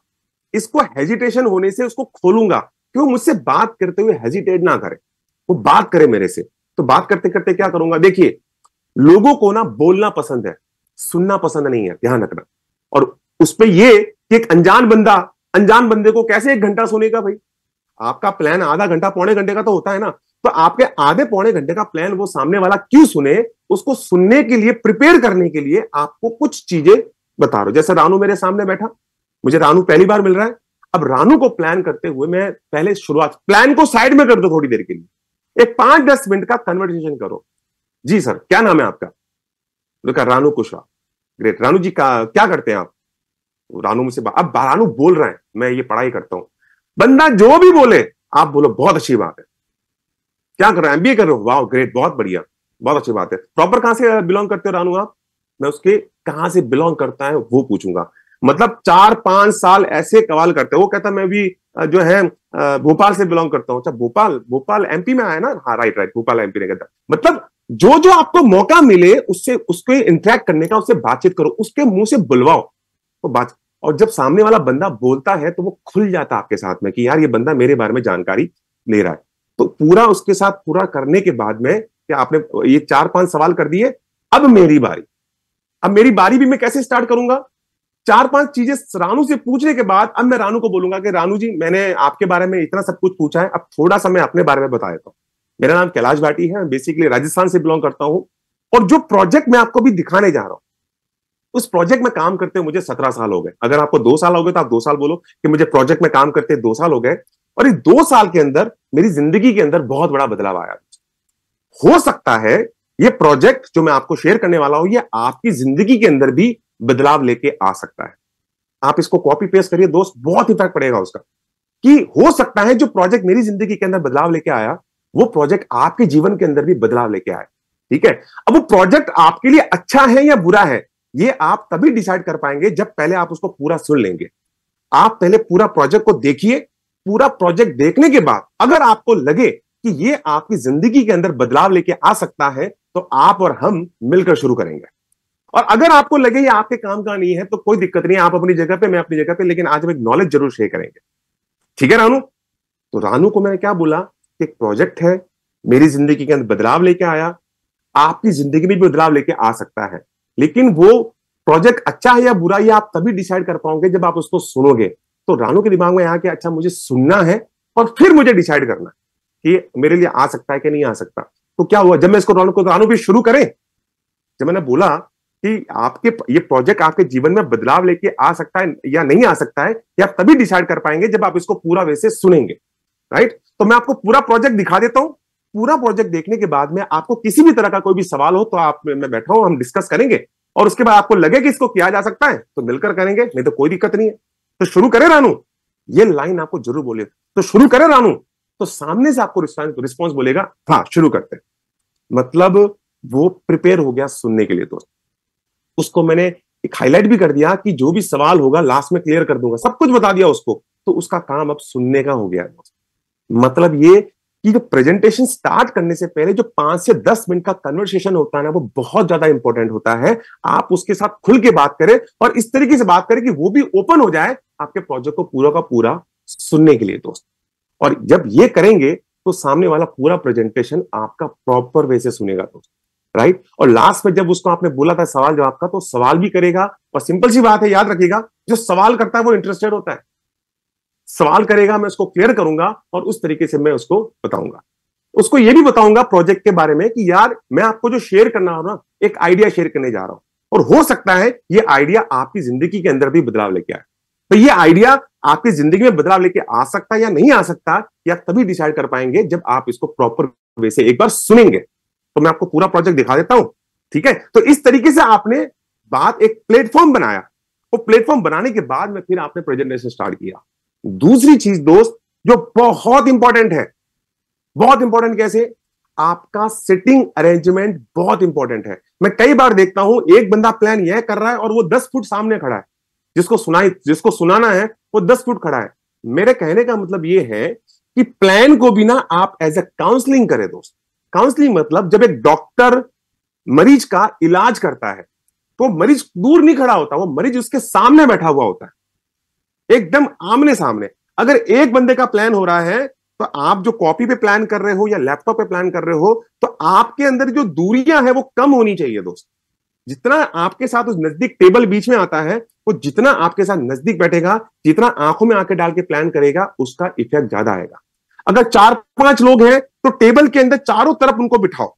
इसको हेजिटेशन होने से उसको खोलूंगा कि वो मुझसे बात करते हुए हेजिटेट ना करे वो बात करे मेरे से तो बात करते करते क्या करूंगा देखिए लोगों को ना बोलना पसंद है सुनना पसंद नहीं है ध्यान रखना और उस पर यह कि एक अनजान बंदा अनजान बंदे को कैसे एक घंटा सोने का भाई आपका प्लान आधा घंटा पौने घंटे का तो होता है ना तो आपके आधे पौने घंटे का प्लान वो सामने वाला क्यों सुने उसको सुनने के लिए प्रिपेयर करने के लिए आपको कुछ चीजें बता रहा हूं जैसे रानू मेरे सामने बैठा मुझे रानू पहली बार मिल रहा है अब रानू को प्लान करते हुए मैं पहले शुरुआत प्लान को साइड में कर दो थोड़ी देर के लिए एक पांच दस मिनट का कन्वर्सेशन करो जी सर क्या नाम है आपका तो कहा रानू कुशवा ग्रेट रानू जी का क्या करते हैं आप रानू मुझसे अब रानू बोल रहे हैं मैं ये पढ़ाई करता हूं बंदा जो भी बोले आप बोलो बहुत अच्छी बात है क्या कर रहे हैं एमबीए कर रहे हो वाह ग्रेट बहुत बढ़िया बहुत अच्छी बात है प्रॉपर कहां से बिलोंग करते हो रानू आप मैं उसके कहां से बिलोंग करता है वो पूछूंगा मतलब चार पांच साल ऐसे कवाल करते हैं वो कहता मैं भी जो है भोपाल से बिलोंग करता हूँ अच्छा भोपाल भोपाल एमपी में आया ना हाँ राइट राइट भोपाल एमपी ने कहता मतलब जो जो आपको मौका मिले उससे उसके इंटरेक्ट करने का उससे बातचीत करो उसके मुंह से बुलवाओ तो बात और जब सामने वाला बंदा बोलता है तो वो खुल जाता है आपके साथ में कि यार ये बंदा मेरे बारे में जानकारी ले रहा है तो पूरा उसके साथ पूरा करने के बाद में कि आपने ये चार पांच सवाल कर दिए अब मेरी बारी अब मेरी बारी भी मैं कैसे स्टार्ट करूंगा चार पांच चीजें रानू से पूछने के बाद अब मैं रानू को बोलूंगा कि रानू जी मैंने आपके बारे में इतना सब कुछ पूछा है अब थोड़ा सा मैं अपने बारे में बता देता हूं मेरा नाम कैलाश भाटी है बेसिकली राजस्थान से बिलोंग करता हूं और जो प्रोजेक्ट मैं आपको भी दिखाने जा रहा हूं उस प्रोजेक्ट में काम करते मुझे सत्रह साल हो गए अगर आपको दो साल हो गए तो आप दो साल बोलो कि मुझे प्रोजेक्ट में काम करते दो साल हो गए और इस दो साल के अंदर मेरी जिंदगी के अंदर बहुत बड़ा बदलाव आया हो सकता है ये प्रोजेक्ट जो मैं आपको शेयर करने वाला हूं ये आपकी जिंदगी के अंदर भी बदलाव लेके आ सकता है आप इसको कॉपी पेस्ट करिए दोस्त बहुत फर्क पड़ेगा उसका कि हो सकता है जो प्रोजेक्ट मेरी जिंदगी के अंदर बदलाव लेके आया वो प्रोजेक्ट आपके जीवन के अंदर भी बदलाव लेके आए ठीक है अब वो प्रोजेक्ट आपके लिए अच्छा है या बुरा है ये आप तभी डिसाइड कर पाएंगे जब पहले आप उसको पूरा सुन लेंगे आप पहले पूरा प्रोजेक्ट को देखिए पूरा प्रोजेक्ट देखने के बाद अगर आपको लगे कि ये आपकी जिंदगी के अंदर बदलाव लेके आ सकता है तो आप और हम मिलकर शुरू करेंगे और अगर आपको लगे ये आपके काम का नहीं है तो कोई दिक्कत नहीं आप अपनी जगह पे मैं अपनी जगह पे लेकिन आज हम एक नॉलेज जरूर शेयर करेंगे ठीक है रानू तो रानू को मैंने क्या बोला कि एक प्रोजेक्ट है मेरी जिंदगी के अंदर बदलाव लेके आया आपकी जिंदगी में भी बदलाव लेके आ सकता है लेकिन वो प्रोजेक्ट अच्छा है या बुरा ये आप तभी डिसाइड कर पाओगे जब आप उसको सुनोगे तो रानू के दिमाग में आया कि अच्छा मुझे सुनना है और फिर मुझे डिसाइड करना है कि मेरे लिए आ सकता है कि नहीं आ सकता तो क्या हुआ जब मैं इसको रानू को रानू भी शुरू करें जब मैंने बोला कि आपके ये प्रोजेक्ट आपके जीवन में बदलाव लेके आ सकता है या नहीं आ सकता है या आप तभी डिसाइड कर पाएंगे जब आप इसको पूरा वैसे सुनेंगे राइट तो मैं आपको पूरा प्रोजेक्ट दिखा देता हूं पूरा प्रोजेक्ट देखने के बाद में आपको किसी भी तरह का कोई भी सवाल हो तो आप मैं बैठा हूं हम डिस्कस करेंगे और उसके बाद आपको लगे कि इसको किया जा सकता है तो मिलकर करेंगे नहीं तो कोई दिक्कत नहीं है तो शुरू करे रानू ये लाइन आपको जरूर बोले तो शुरू करे रानू तो सामने से आपको रिस्पॉन्स बोलेगा हाँ शुरू करते मतलब वो प्रिपेयर हो गया सुनने के लिए दोस्त तो। उसको मैंने एक हाईलाइट भी कर दिया कि जो भी सवाल होगा लास्ट में क्लियर कर दूंगा सब कुछ बता दिया उसको तो उसका काम अब सुनने का हो गया दोस्त मतलब ये कि जो प्रेजेंटेशन स्टार्ट करने से पहले जो पांच से दस मिनट का कन्वर्सेशन होता है ना वो बहुत ज्यादा इंपॉर्टेंट होता है आप उसके साथ खुल के बात करें और इस तरीके से बात करें कि वो भी ओपन हो जाए आपके प्रोजेक्ट को पूरा का पूरा सुनने के लिए दोस्त और जब ये करेंगे तो सामने वाला पूरा प्रेजेंटेशन आपका प्रॉपर वे से सुनेगा दोस्त राइट और लास्ट में जब उसको आपने बोला था सवाल जवाब का तो सवाल भी करेगा और सिंपल सी बात है याद रखिएगा जो सवाल करता है वो इंटरेस्टेड होता है सवाल करेगा मैं उसको क्लियर करूंगा और उस तरीके से मैं उसको बताऊंगा उसको यह भी बताऊंगा प्रोजेक्ट के बारे में कि यार मैं आपको जो शेयर करना हो ना एक आइडिया शेयर करने जा रहा हूं और हो सकता है ये आइडिया आपकी जिंदगी के अंदर भी बदलाव लेके आए तो ये आइडिया आपकी जिंदगी में बदलाव लेके आ सकता है या नहीं आ सकता या तभी डिसाइड कर पाएंगे जब आप इसको प्रॉपर वे से एक बार सुनेंगे तो मैं आपको पूरा प्रोजेक्ट दिखा देता हूं ठीक है तो इस तरीके से आपने बात एक प्लेटफॉर्म बनाया वो प्लेटफॉर्म बनाने के बाद में फिर आपने प्रेजेंटेशन स्टार्ट किया दूसरी चीज दोस्त जो बहुत इंपॉर्टेंट है बहुत इंपॉर्टेंट कैसे आपका सिटिंग अरेंजमेंट बहुत इंपॉर्टेंट है मैं कई बार देखता हूं एक बंदा प्लान यह कर रहा है और वो दस फुट सामने खड़ा है जिसको सुनाई जिसको सुनाना है वो दस फुट खड़ा है मेरे कहने का मतलब ये है कि प्लान को भी ना आप एज ए काउंसलिंग करें दोस्त काउंसलिंग मतलब जब एक डॉक्टर मरीज का इलाज करता है तो मरीज दूर नहीं खड़ा होता वो मरीज उसके सामने बैठा हुआ होता है एकदम आमने सामने अगर एक बंदे का प्लान हो रहा है तो आप जो कॉपी पे प्लान कर रहे हो या लैपटॉप पे प्लान कर रहे हो तो आपके अंदर जो दूरियां हैं वो कम होनी चाहिए दोस्त जितना आपके साथ उस नजदीक टेबल बीच में आता है वो जितना आपके साथ नजदीक बैठेगा जितना आंखों में आके डाल के प्लान करेगा उसका इफेक्ट ज्यादा आएगा अगर चार पांच लोग हैं तो टेबल के अंदर चारों तरफ उनको बिठाओ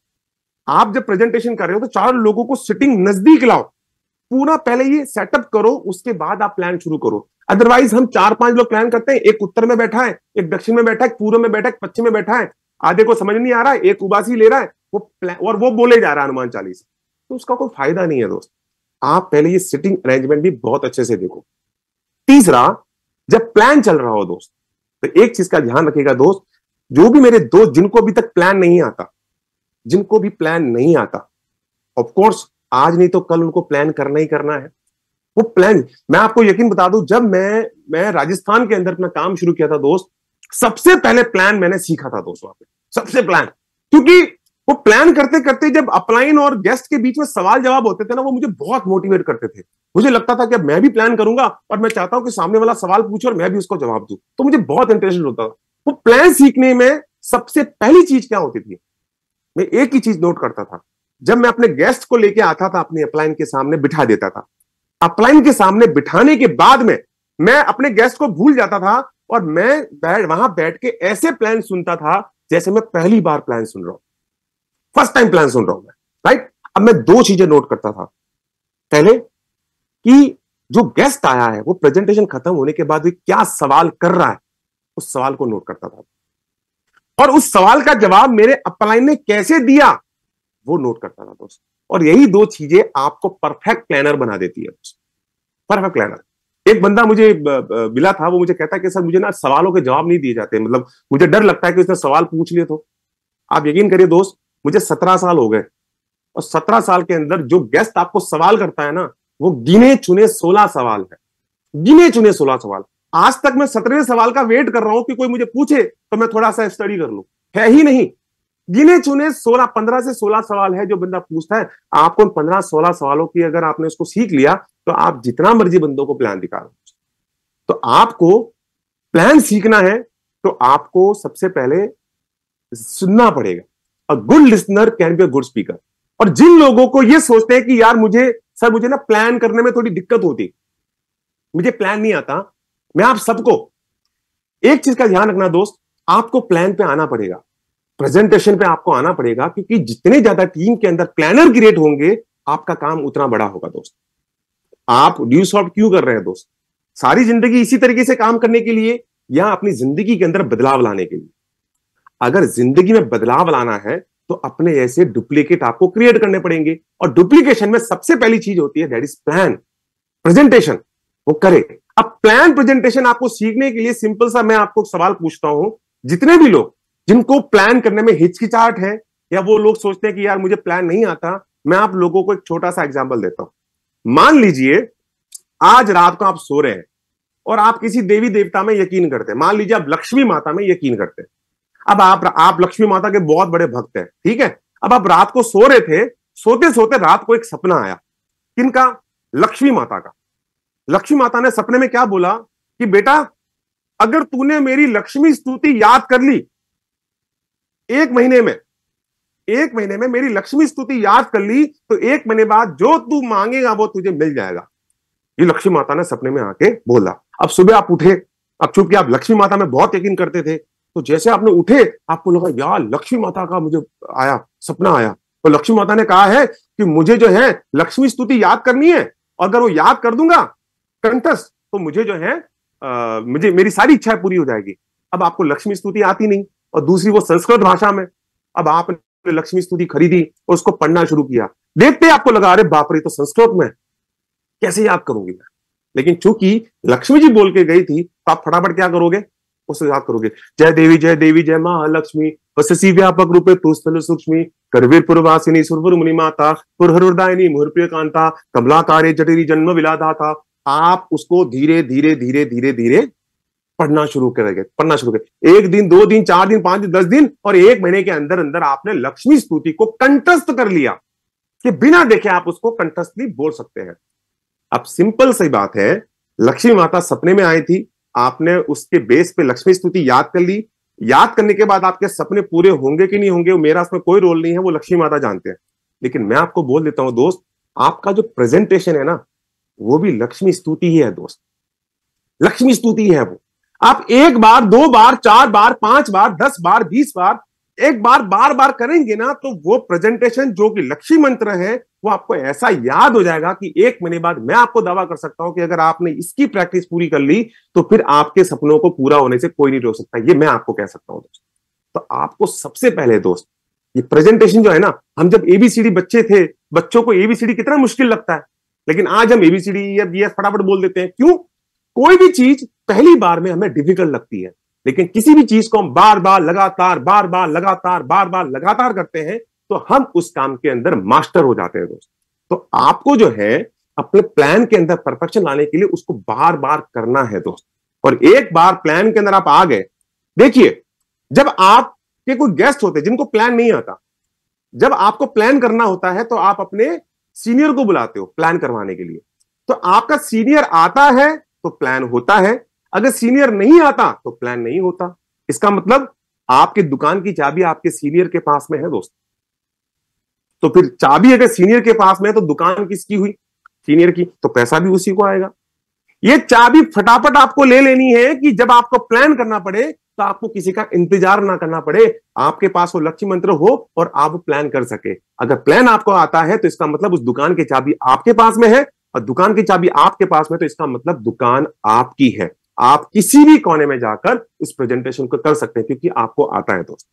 आप जब प्रेजेंटेशन कर रहे हो तो चार लोगों को सिटिंग नजदीक लाओ पूरा पहले ये सेटअप करो उसके बाद आप प्लान शुरू करो अदरवाइज हम चार पांच लोग प्लान करते हैं एक उत्तर में बैठा है एक दक्षिण में बैठा है पूर्व में बैठा है पश्चिम में बैठा है आधे को समझ नहीं आ रहा है एक उबासी ले रहा है वो और वो बोले जा रहा है हनुमान चालीस तो उसका कोई फायदा नहीं है दोस्त आप पहले ये सिटिंग अरेंजमेंट भी बहुत अच्छे से देखो तीसरा जब प्लान चल रहा हो दोस्त तो एक चीज का ध्यान रखिएगा दोस्त जो भी मेरे दोस्त जिनको अभी तक प्लान नहीं आता जिनको भी प्लान नहीं आता ऑफकोर्स आज नहीं तो कल उनको प्लान करना ही करना है वो प्लान मैं आपको यकीन बता दूं जब मैं मैं राजस्थान के अंदर अपना काम शुरू किया था दोस्त सबसे पहले प्लान मैंने सीखा था दोस्त वहां पे सबसे प्लान क्योंकि वो प्लान करते करते जब अपलाइन और गेस्ट के बीच में सवाल जवाब होते थे ना वो मुझे बहुत मोटिवेट करते थे मुझे लगता था कि अब मैं भी प्लान करूंगा और मैं चाहता हूं कि सामने वाला सवाल पूछे और मैं भी उसको जवाब दू तो मुझे बहुत इंटरेस्टेड होता था वो प्लान सीखने में सबसे पहली चीज क्या होती थी मैं एक ही चीज नोट करता था जब मैं अपने गेस्ट को लेके आता था अपने अपलाइन के सामने बिठा देता था अपलाइन के सामने बिठाने के बाद में मैं अपने गेस्ट को भूल जाता था और मैं बैठ वहां बैठ के ऐसे प्लान सुनता था जैसे मैं पहली बार प्लान सुन रहा हूं फर्स्ट टाइम प्लान सुन रहा हूं मैं राइट अब मैं दो चीजें नोट करता था पहले कि जो गेस्ट आया है वो प्रेजेंटेशन खत्म होने के बाद भी क्या सवाल कर रहा है उस सवाल को नोट करता था और उस सवाल का जवाब मेरे अपलाइन ने कैसे दिया वो नोट करता था दोस्तों और यही दो चीजें आपको परफेक्ट प्लानर बना देती है परफेक्ट प्लानर एक बंदा मुझे मिला था वो मुझे कहता है कि सर मुझे ना सवालों के जवाब नहीं दिए जाते मतलब मुझे डर लगता है कि उसने सवाल पूछ लिए तो आप यकीन करिए दोस्त मुझे सत्रह साल हो गए और सत्रह साल के अंदर जो गेस्ट आपको सवाल करता है ना वो गिने चुने सोलह सवाल है गिने चुने सोलह सवाल आज तक मैं सत्रह सवाल का वेट कर रहा हूं कि कोई मुझे पूछे तो मैं थोड़ा सा स्टडी कर लू है ही नहीं गिने चुने सोलह पंद्रह से सोलह सवाल है जो बंदा पूछता है आपको पंद्रह सोलह सवालों की अगर आपने उसको सीख लिया तो आप जितना मर्जी बंदों को प्लान दिखा रहे तो आपको प्लान सीखना है तो आपको सबसे पहले सुनना पड़ेगा a good listener can be a good speaker और जिन लोगों को ये सोचते हैं कि यार मुझे सर मुझे ना प्लान करने में थोड़ी दिक्कत होती मुझे प्लान नहीं आता मैं आप सबको एक चीज का ध्यान रखना दोस्त आपको प्लान पे आना पड़ेगा प्रेजेंटेशन पे आपको आना पड़ेगा क्योंकि जितने ज्यादा टीम के अंदर प्लानर क्रिएट होंगे आपका काम उतना बड़ा होगा दोस्त आप ड्यू सॉल्व क्यों कर रहे हैं दोस्त सारी जिंदगी इसी तरीके से काम करने के लिए या अपनी जिंदगी के अंदर बदलाव लाने के लिए अगर जिंदगी में बदलाव लाना है तो अपने ऐसे डुप्लीकेट आपको क्रिएट करने पड़ेंगे और डुप्लीकेशन में सबसे पहली चीज होती है दैट इज प्लान प्रेजेंटेशन वो करे अब प्लान प्रेजेंटेशन आपको सीखने के लिए सिंपल सा मैं आपको सवाल पूछता हूं जितने भी लोग जिनको प्लान करने में हिचकिचाहट है या वो लोग सोचते हैं कि यार मुझे प्लान नहीं आता मैं आप लोगों को एक छोटा सा एग्जाम्पल देता हूं मान लीजिए आज रात को आप सो रहे हैं और आप किसी देवी देवता में यकीन करते हैं मान लीजिए आप लक्ष्मी माता में यकीन करते हैं अब आप आप लक्ष्मी माता के बहुत बड़े भक्त हैं ठीक है अब आप रात को सो रहे थे सोते सोते रात को एक सपना आया किनका लक्ष्मी माता का लक्ष्मी माता ने सपने में क्या बोला कि बेटा अगर तूने मेरी लक्ष्मी स्तुति याद कर ली एक महीने में एक महीने में मेरी लक्ष्मी स्तुति याद कर ली तो एक महीने बाद जो तू मांगेगा वो तुझे मिल जाएगा ये लक्ष्मी माता ने सपने में आके बोला अब सुबह आप उठे अब चूंकि आप लक्ष्मी माता में बहुत यकीन करते थे तो जैसे आपने उठे आपको लगा यार लक्ष्मी माता का मुझे आया सपना आया तो लक्ष्मी माता ने कहा है कि मुझे जो है लक्ष्मी स्तुति याद करनी है और अगर वो याद कर दूंगा कंठस तो मुझे जो है आ, मुझे मेरी सारी इच्छाएं पूरी हो जाएगी अब आपको लक्ष्मी स्तुति आती नहीं और दूसरी वो संस्कृत भाषा में अब आपने लक्ष्मी स्तुति खरीदी और उसको पढ़ना शुरू किया देखते आपको लगा अरे बापरे तो संस्कृत में कैसे याद करूंगी मैं लेकिन चूंकि लक्ष्मी जी बोल के गई थी तो आप फटाफट क्या करोगे उसे याद करोगे जय देवी जय देवी जय महालक्ष्मी वससी व्यापक रूपे तुस्थल सूक्ष्मी करवीर पुरवासिनी सुरवर मुनि माता पुरहरुदायनी मुहरप्रिय कांता कमलाकारे जटेरी जन्म विलाधाता आप उसको धीरे धीरे धीरे धीरे धीरे पढ़ना शुरू कर गए पढ़ना शुरू कर एक दिन दो दिन चार दिन पांच दिन दस दिन और एक महीने के अंदर अंदर आपने लक्ष्मी स्तुति को कंठस्थ कर लिया कि बिना देखे आप उसको कंठस्थली बोल सकते हैं अब सिंपल सही बात है लक्ष्मी माता सपने में आई थी आपने उसके बेस पे लक्ष्मी स्तुति याद कर ली याद करने के बाद आपके सपने पूरे होंगे कि नहीं होंगे मेरा उसमें कोई रोल नहीं है वो लक्ष्मी माता जानते हैं लेकिन मैं आपको बोल देता हूं दोस्त आपका जो प्रेजेंटेशन है ना वो भी लक्ष्मी स्तुति ही है दोस्त लक्ष्मी स्तुति है वो आप एक बार दो बार चार बार पांच बार दस बार बीस बार एक बार बार बार करेंगे ना तो वो प्रेजेंटेशन जो कि लक्ष्मी मंत्र है वो आपको ऐसा याद हो जाएगा कि एक महीने बाद मैं आपको दावा कर सकता हूं कि अगर आपने इसकी प्रैक्टिस पूरी कर ली तो फिर आपके सपनों को पूरा होने से कोई नहीं रोक सकता ये मैं आपको कह सकता हूं दोस्त तो आपको सबसे पहले दोस्त ये प्रेजेंटेशन जो है ना हम जब एबीसीडी बच्चे थे बच्चों को एबीसीडी कितना मुश्किल लगता है लेकिन आज हम एबीसीडी या बी फटाफट बोल देते हैं क्यों कोई भी चीज पहली बार में हमें डिफिकल्ट लगती है लेकिन किसी भी चीज को हम बार बार लगातार बार बार लगातार बार बार लगातार करते हैं तो हम उस काम के अंदर मास्टर हो जाते हैं दोस्त तो आपको जो है अपने प्लान के अंदर परफेक्शन लाने के लिए उसको बार बार करना है दोस्त और एक बार प्लान के अंदर आप आ गए देखिए जब आपके कोई गेस्ट होते जिनको प्लान नहीं आता जब आपको प्लान करना होता है तो आप अपने सीनियर को बुलाते हो प्लान करवाने के लिए तो आपका सीनियर आता है तो प्लान होता है अगर सीनियर नहीं आता तो प्लान नहीं होता इसका मतलब आपकी दुकान की चाबी आपके सीनियर के पास में है दोस्त तो फिर चाबी अगर सीनियर के पास में है तो दुकान किसकी हुई सीनियर की तो पैसा भी उसी को आएगा ये चाबी फटाफट आपको ले लेनी है कि जब आपको प्लान करना पड़े तो आपको किसी का इंतजार ना करना पड़े आपके पास वो लक्ष्य मंत्र हो और आप प्लान कर सके अगर प्लान आपको आता है तो इसका मतलब उस दुकान की चाबी आपके पास में है और दुकान की चाबी आपके पास में तो इसका मतलब दुकान आपकी है आप किसी भी कोने में जाकर इस प्रेजेंटेशन को कर सकते हैं क्योंकि आपको आता है दोस्त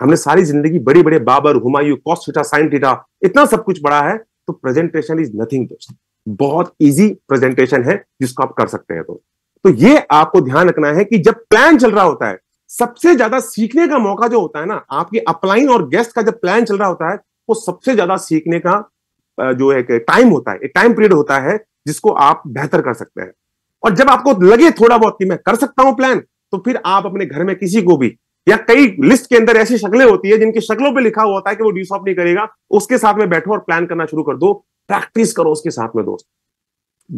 हमने सारी जिंदगी बड़े बड़े Babur Humayun cos theta sine theta इतना सब कुछ बड़ा है तो प्रेजेंटेशन इज नथिंग दोस्त बहुत इजी प्रेजेंटेशन है जिसको आप कर सकते हैं दोस्त तो ये आपको ध्यान रखना है कि जब प्लान चल रहा होता है सबसे ज्यादा सीखने का मौका जो होता है ना आपके अपलाइन और गेस्ट का जब प्लान चल रहा होता है वो सबसे ज्यादा सीखने का जो है टाइम होता है एक टाइम पीरियड होता है जिसको आप बेहतर कर सकते हैं और जब आपको लगे थोड़ा बहुत कि मैं कर सकता हूं प्लान तो फिर आप अपने घर में किसी को भी या कई लिस्ट के अंदर ऐसी शक्लें होती है जिनकी शक्लों पे लिखा हुआ होता है कि वो ड्यू नहीं करेगा उसके साथ में बैठो और प्लान करना शुरू कर दो प्रैक्टिस करो उसके साथ में दोस्त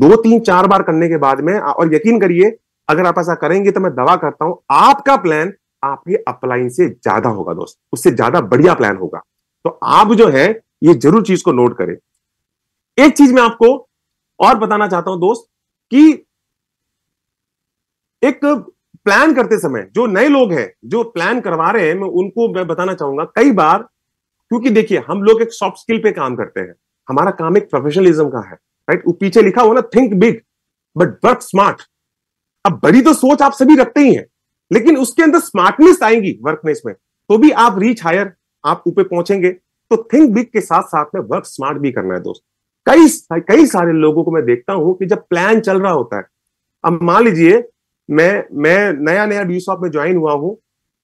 दो तीन चार बार करने के बाद में और यकीन करिए अगर आप ऐसा करेंगे तो मैं दवा करता हूं आपका प्लान आपके अपलाइन से ज्यादा होगा दोस्त उससे ज्यादा बढ़िया प्लान होगा तो आप जो है ये जरूर चीज को नोट करें एक चीज मैं आपको और बताना चाहता हूं दोस्त कि एक प्लान करते समय जो नए लोग हैं जो प्लान करवा रहे हैं मैं उनको मैं बताना चाहूंगा कई बार क्योंकि देखिए हम लोग एक सॉफ्ट स्किल पे काम करते हैं हमारा काम एक प्रोफेशनलिज्म का है राइट वो पीछे लिखा हुआ ना think big but work smart अब बड़ी तो सोच आप सभी रखते ही हैं लेकिन उसके अंदर स्मार्टनेस आएंगी वर्कनेस में तो भी आप रीच हायर आप ऊपर पहुंचेंगे तो थिंक बिग के साथ साथ में वर्क स्मार्ट भी करना है दोस्त कई कई सारे लोगों को मैं देखता हूं कि जब प्लान चल रहा होता है अब मान लीजिए मैं मैं नया नया ड्यू शॉप में ज्वाइन हुआ हूं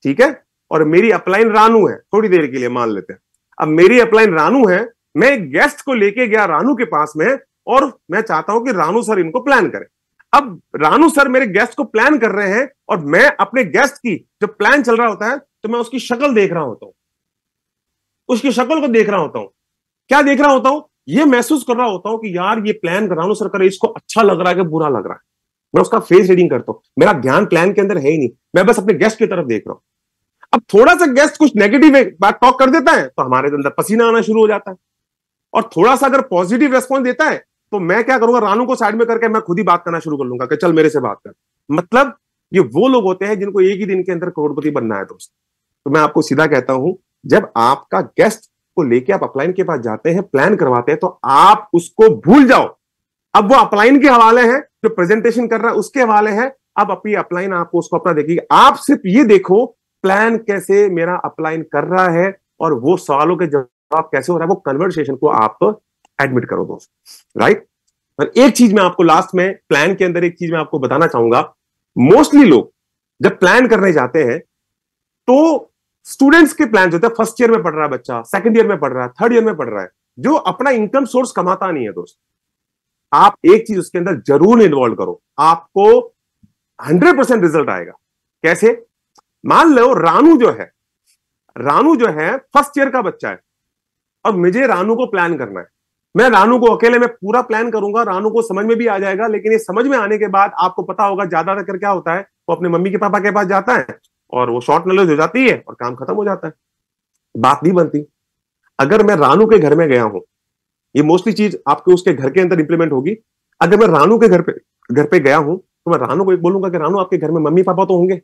ठीक है और मेरी अपलाइन रानू है थोड़ी देर के लिए मान लेते हैं अब मेरी अपलाइन रानू है मैं एक गेस्ट को लेके गया रानू के पास में और मैं चाहता हूं कि रानू सर इनको प्लान करें अब रानू सर मेरे गेस्ट को प्लान कर रहे हैं और मैं अपने गेस्ट की जब प्लान चल रहा होता है तो मैं उसकी शक्ल देख रहा होता हूं उसकी शक्ल को देख रहा होता हूं क्या देख रहा होता हूं ये महसूस कर रहा होता हूँ कि यार ये प्लान कर रहा हूँ सरकार इसको अच्छा लग रहा है कि बुरा लग रहा है मैं उसका फेस रीडिंग करता हूँ मेरा ध्यान प्लान के अंदर है ही नहीं मैं बस अपने गेस्ट की तरफ देख रहा हूँ अब थोड़ा सा गेस्ट कुछ नेगेटिव बात टॉक कर देता है तो हमारे अंदर पसीना आना शुरू हो जाता है और थोड़ा सा अगर पॉजिटिव रेस्पॉन्स देता है तो मैं क्या करूंगा रानू को साइड में करके मैं खुद ही बात करना शुरू कर लूंगा कि चल मेरे से बात कर मतलब ये वो लोग होते हैं जिनको एक ही दिन के अंदर करोड़पति बनना है दोस्त तो मैं आपको सीधा कहता हूं जब आपका गेस्ट को लेके आप अपलाइन के पास जाते हैं प्लान करवाते हैं तो आप उसको भूल जाओ अब वो अपलाइन के हवाले हैं जो प्रेजेंटेशन कर रहा है उसके हवाले हैं अब अपनी अपलाइन आपको उसको अपना देखिए आप सिर्फ ये देखो प्लान कैसे मेरा अपलाइन कर रहा है और वो सवालों के जवाब कैसे हो रहा है वो कन्वर्सेशन को आप एडमिट करो दोस्त राइट और एक चीज मैं आपको लास्ट में प्लान के अंदर एक चीज मैं आपको बताना चाहूंगा मोस्टली लोग जब प्लान करने जाते हैं तो स्टूडेंट्स के प्लान होते हैं फर्स्ट ईयर में पढ़ रहा है बच्चा सेकंड ईयर में पढ़ रहा है थर्ड ईयर में पढ़ रहा है जो अपना इनकम सोर्स कमाता नहीं है दोस्त आप एक चीज उसके अंदर जरूर इन्वॉल्व करो आपको हंड्रेड परसेंट रिजल्ट आएगा कैसे मान लो रानू जो है रानू जो है फर्स्ट ईयर का बच्चा है और मुझे रानू को प्लान करना है मैं रानू को अकेले में पूरा प्लान करूंगा रानू को समझ में भी आ जाएगा लेकिन ये समझ में आने के बाद आपको पता होगा ज्यादातर क्या होता है वो अपने मम्मी के पापा के पास जाता है और वो शॉर्ट नॉलेज हो जाती है और काम खत्म हो जाता है बात नहीं बनती अगर मैं रानू के घर में गया हूं ये मोस्टली चीज आपके उसके घर के अंदर इंप्लीमेंट होगी अगर मैं रानू के घर पे घर पे गया हूं तो मैं रानू को एक बोलूंगा कि रानू आपके घर में मम्मी पापा तो होंगे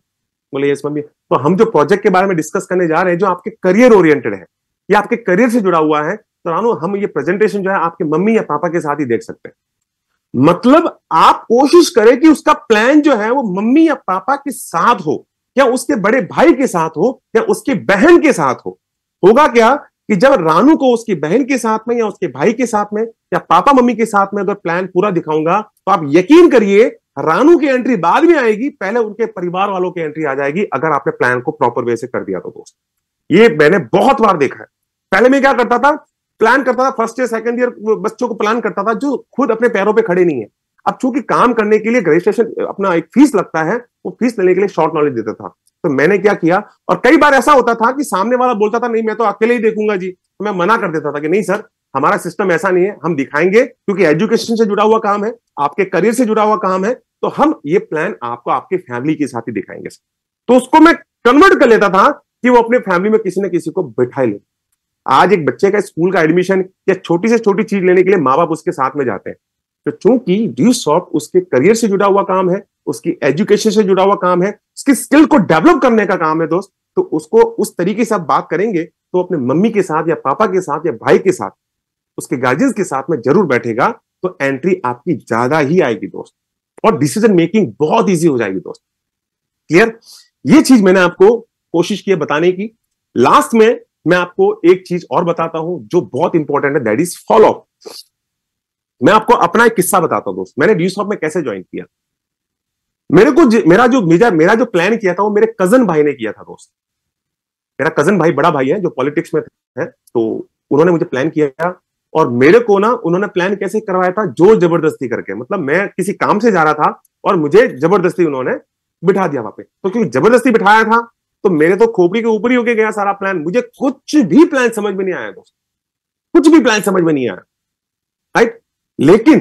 बोले यस मम्मी तो हम जो प्रोजेक्ट के बारे में डिस्कस करने जा रहे हैं जो आपके करियर ओरिएंटेड है या आपके करियर से जुड़ा हुआ है तो रानू हम ये प्रेजेंटेशन जो है आपके मम्मी या पापा के साथ ही देख सकते हैं मतलब आप कोशिश करें कि उसका प्लान जो है वो मम्मी या पापा के साथ हो या उसके बड़े भाई के साथ हो या उसकी बहन के साथ हो होगा क्या कि जब रानू को उसकी बहन के साथ में या उसके भाई के साथ में या पापा मम्मी के साथ में अगर प्लान पूरा दिखाऊंगा तो आप यकीन करिए रानू की एंट्री बाद में आएगी पहले उनके परिवार वालों की एंट्री आ जाएगी अगर आपने प्लान को प्रॉपर वे से कर दिया तो दोस्त ये मैंने बहुत बार देखा है पहले मैं क्या करता था प्लान करता था फर्स्ट ईयर सेकंड ईयर बच्चों को प्लान करता था जो खुद अपने पैरों पर खड़े नहीं है अब चूंकि काम करने के लिए रजिस्ट्रेशन अपना एक फीस लगता है वो फीस लेने के लिए शॉर्ट नॉलेज देता था तो मैंने क्या किया और कई बार ऐसा होता था कि सामने वाला बोलता था नहीं मैं तो अकेले ही देखूंगा जी तो मैं मना कर देता था कि नहीं सर हमारा सिस्टम ऐसा नहीं है हम दिखाएंगे क्योंकि एजुकेशन से जुड़ा हुआ काम है आपके करियर से जुड़ा हुआ काम है तो हम ये प्लान आपको आपके फैमिली के साथ ही दिखाएंगे तो उसको मैं कन्वर्ट कर लेता था कि वो अपने फैमिली में किसी न किसी को बिठाई ले आज एक बच्चे का स्कूल का एडमिशन या छोटी से छोटी चीज लेने के लिए माँ बाप उसके साथ में जाते हैं तो चूंकि ड्यू सॉफ्ट उसके करियर से जुड़ा हुआ काम है उसकी एजुकेशन से जुड़ा हुआ काम है उसकी स्किल को डेवलप करने का काम है दोस्त तो उसको उस तरीके से आप बात करेंगे तो अपने मम्मी के साथ या पापा के साथ या भाई के साथ उसके गार्जियंस के साथ में जरूर बैठेगा तो एंट्री आपकी ज्यादा ही आएगी दोस्त और डिसीजन मेकिंग बहुत ईजी हो जाएगी दोस्त क्लियर ये चीज मैंने आपको कोशिश की बताने की लास्ट में मैं आपको एक चीज और बताता हूं जो बहुत इंपॉर्टेंट है दैट इज फॉलो मैं आपको अपना एक किस्सा बताता हूं दोस्त मैंने डी शॉप में कैसे ज्वाइन किया मेरे को मेरा जो मेरा मेरा जो प्लान किया था वो मेरे कजन भाई ने किया था दोस्त मेरा कजन भाई बड़ा भाई है जो पॉलिटिक्स में है तो उन्होंने मुझे प्लान किया और मेरे को ना उन्होंने प्लान कैसे करवाया था जोर जबरदस्ती करके मतलब मैं किसी काम से जा रहा था और मुझे जबरदस्ती उन्होंने बिठा दिया वहां पे तो क्योंकि जबरदस्ती बिठाया था तो मेरे तो खोपड़ी के ऊपर ही होके गया सारा प्लान मुझे कुछ भी प्लान समझ में नहीं आया दोस्त कुछ भी प्लान समझ में नहीं आया राइट लेकिन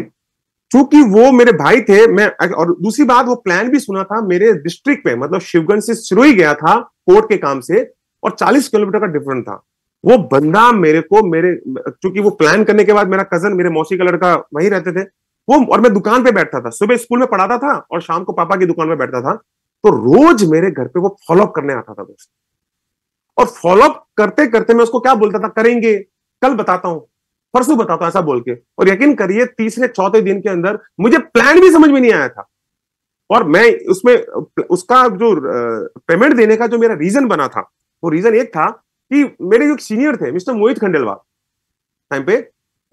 चूंकि वो मेरे भाई थे मैं और दूसरी बात वो प्लान भी सुना था मेरे डिस्ट्रिक्ट में मतलब शिवगंज से सिरोही गया था कोर्ट के काम से और 40 किलोमीटर का डिफरेंट था वो बंदा मेरे को मेरे क्योंकि वो प्लान करने के बाद मेरा कजन मेरे मौसी का लड़का वही रहते थे वो और मैं दुकान पे बैठता था सुबह स्कूल में पढ़ाता था और शाम को पापा की दुकान में बैठता था तो रोज मेरे घर पे वो फॉलोअप करने आता था दोस्त और फॉलोअप करते करते मैं उसको क्या बोलता था करेंगे कल बताता हूं परसों बताता हूं ऐसा बोल के और यकीन करिए तीसरे चौथे दिन के अंदर मुझे प्लान भी समझ में नहीं आया था और मैं उसमें उसका जो पेमेंट देने का जो मेरा रीजन बना था वो रीजन एक था कि मेरे जो सीनियर थे मिस्टर मोहित खंडेलवाल टाइम पे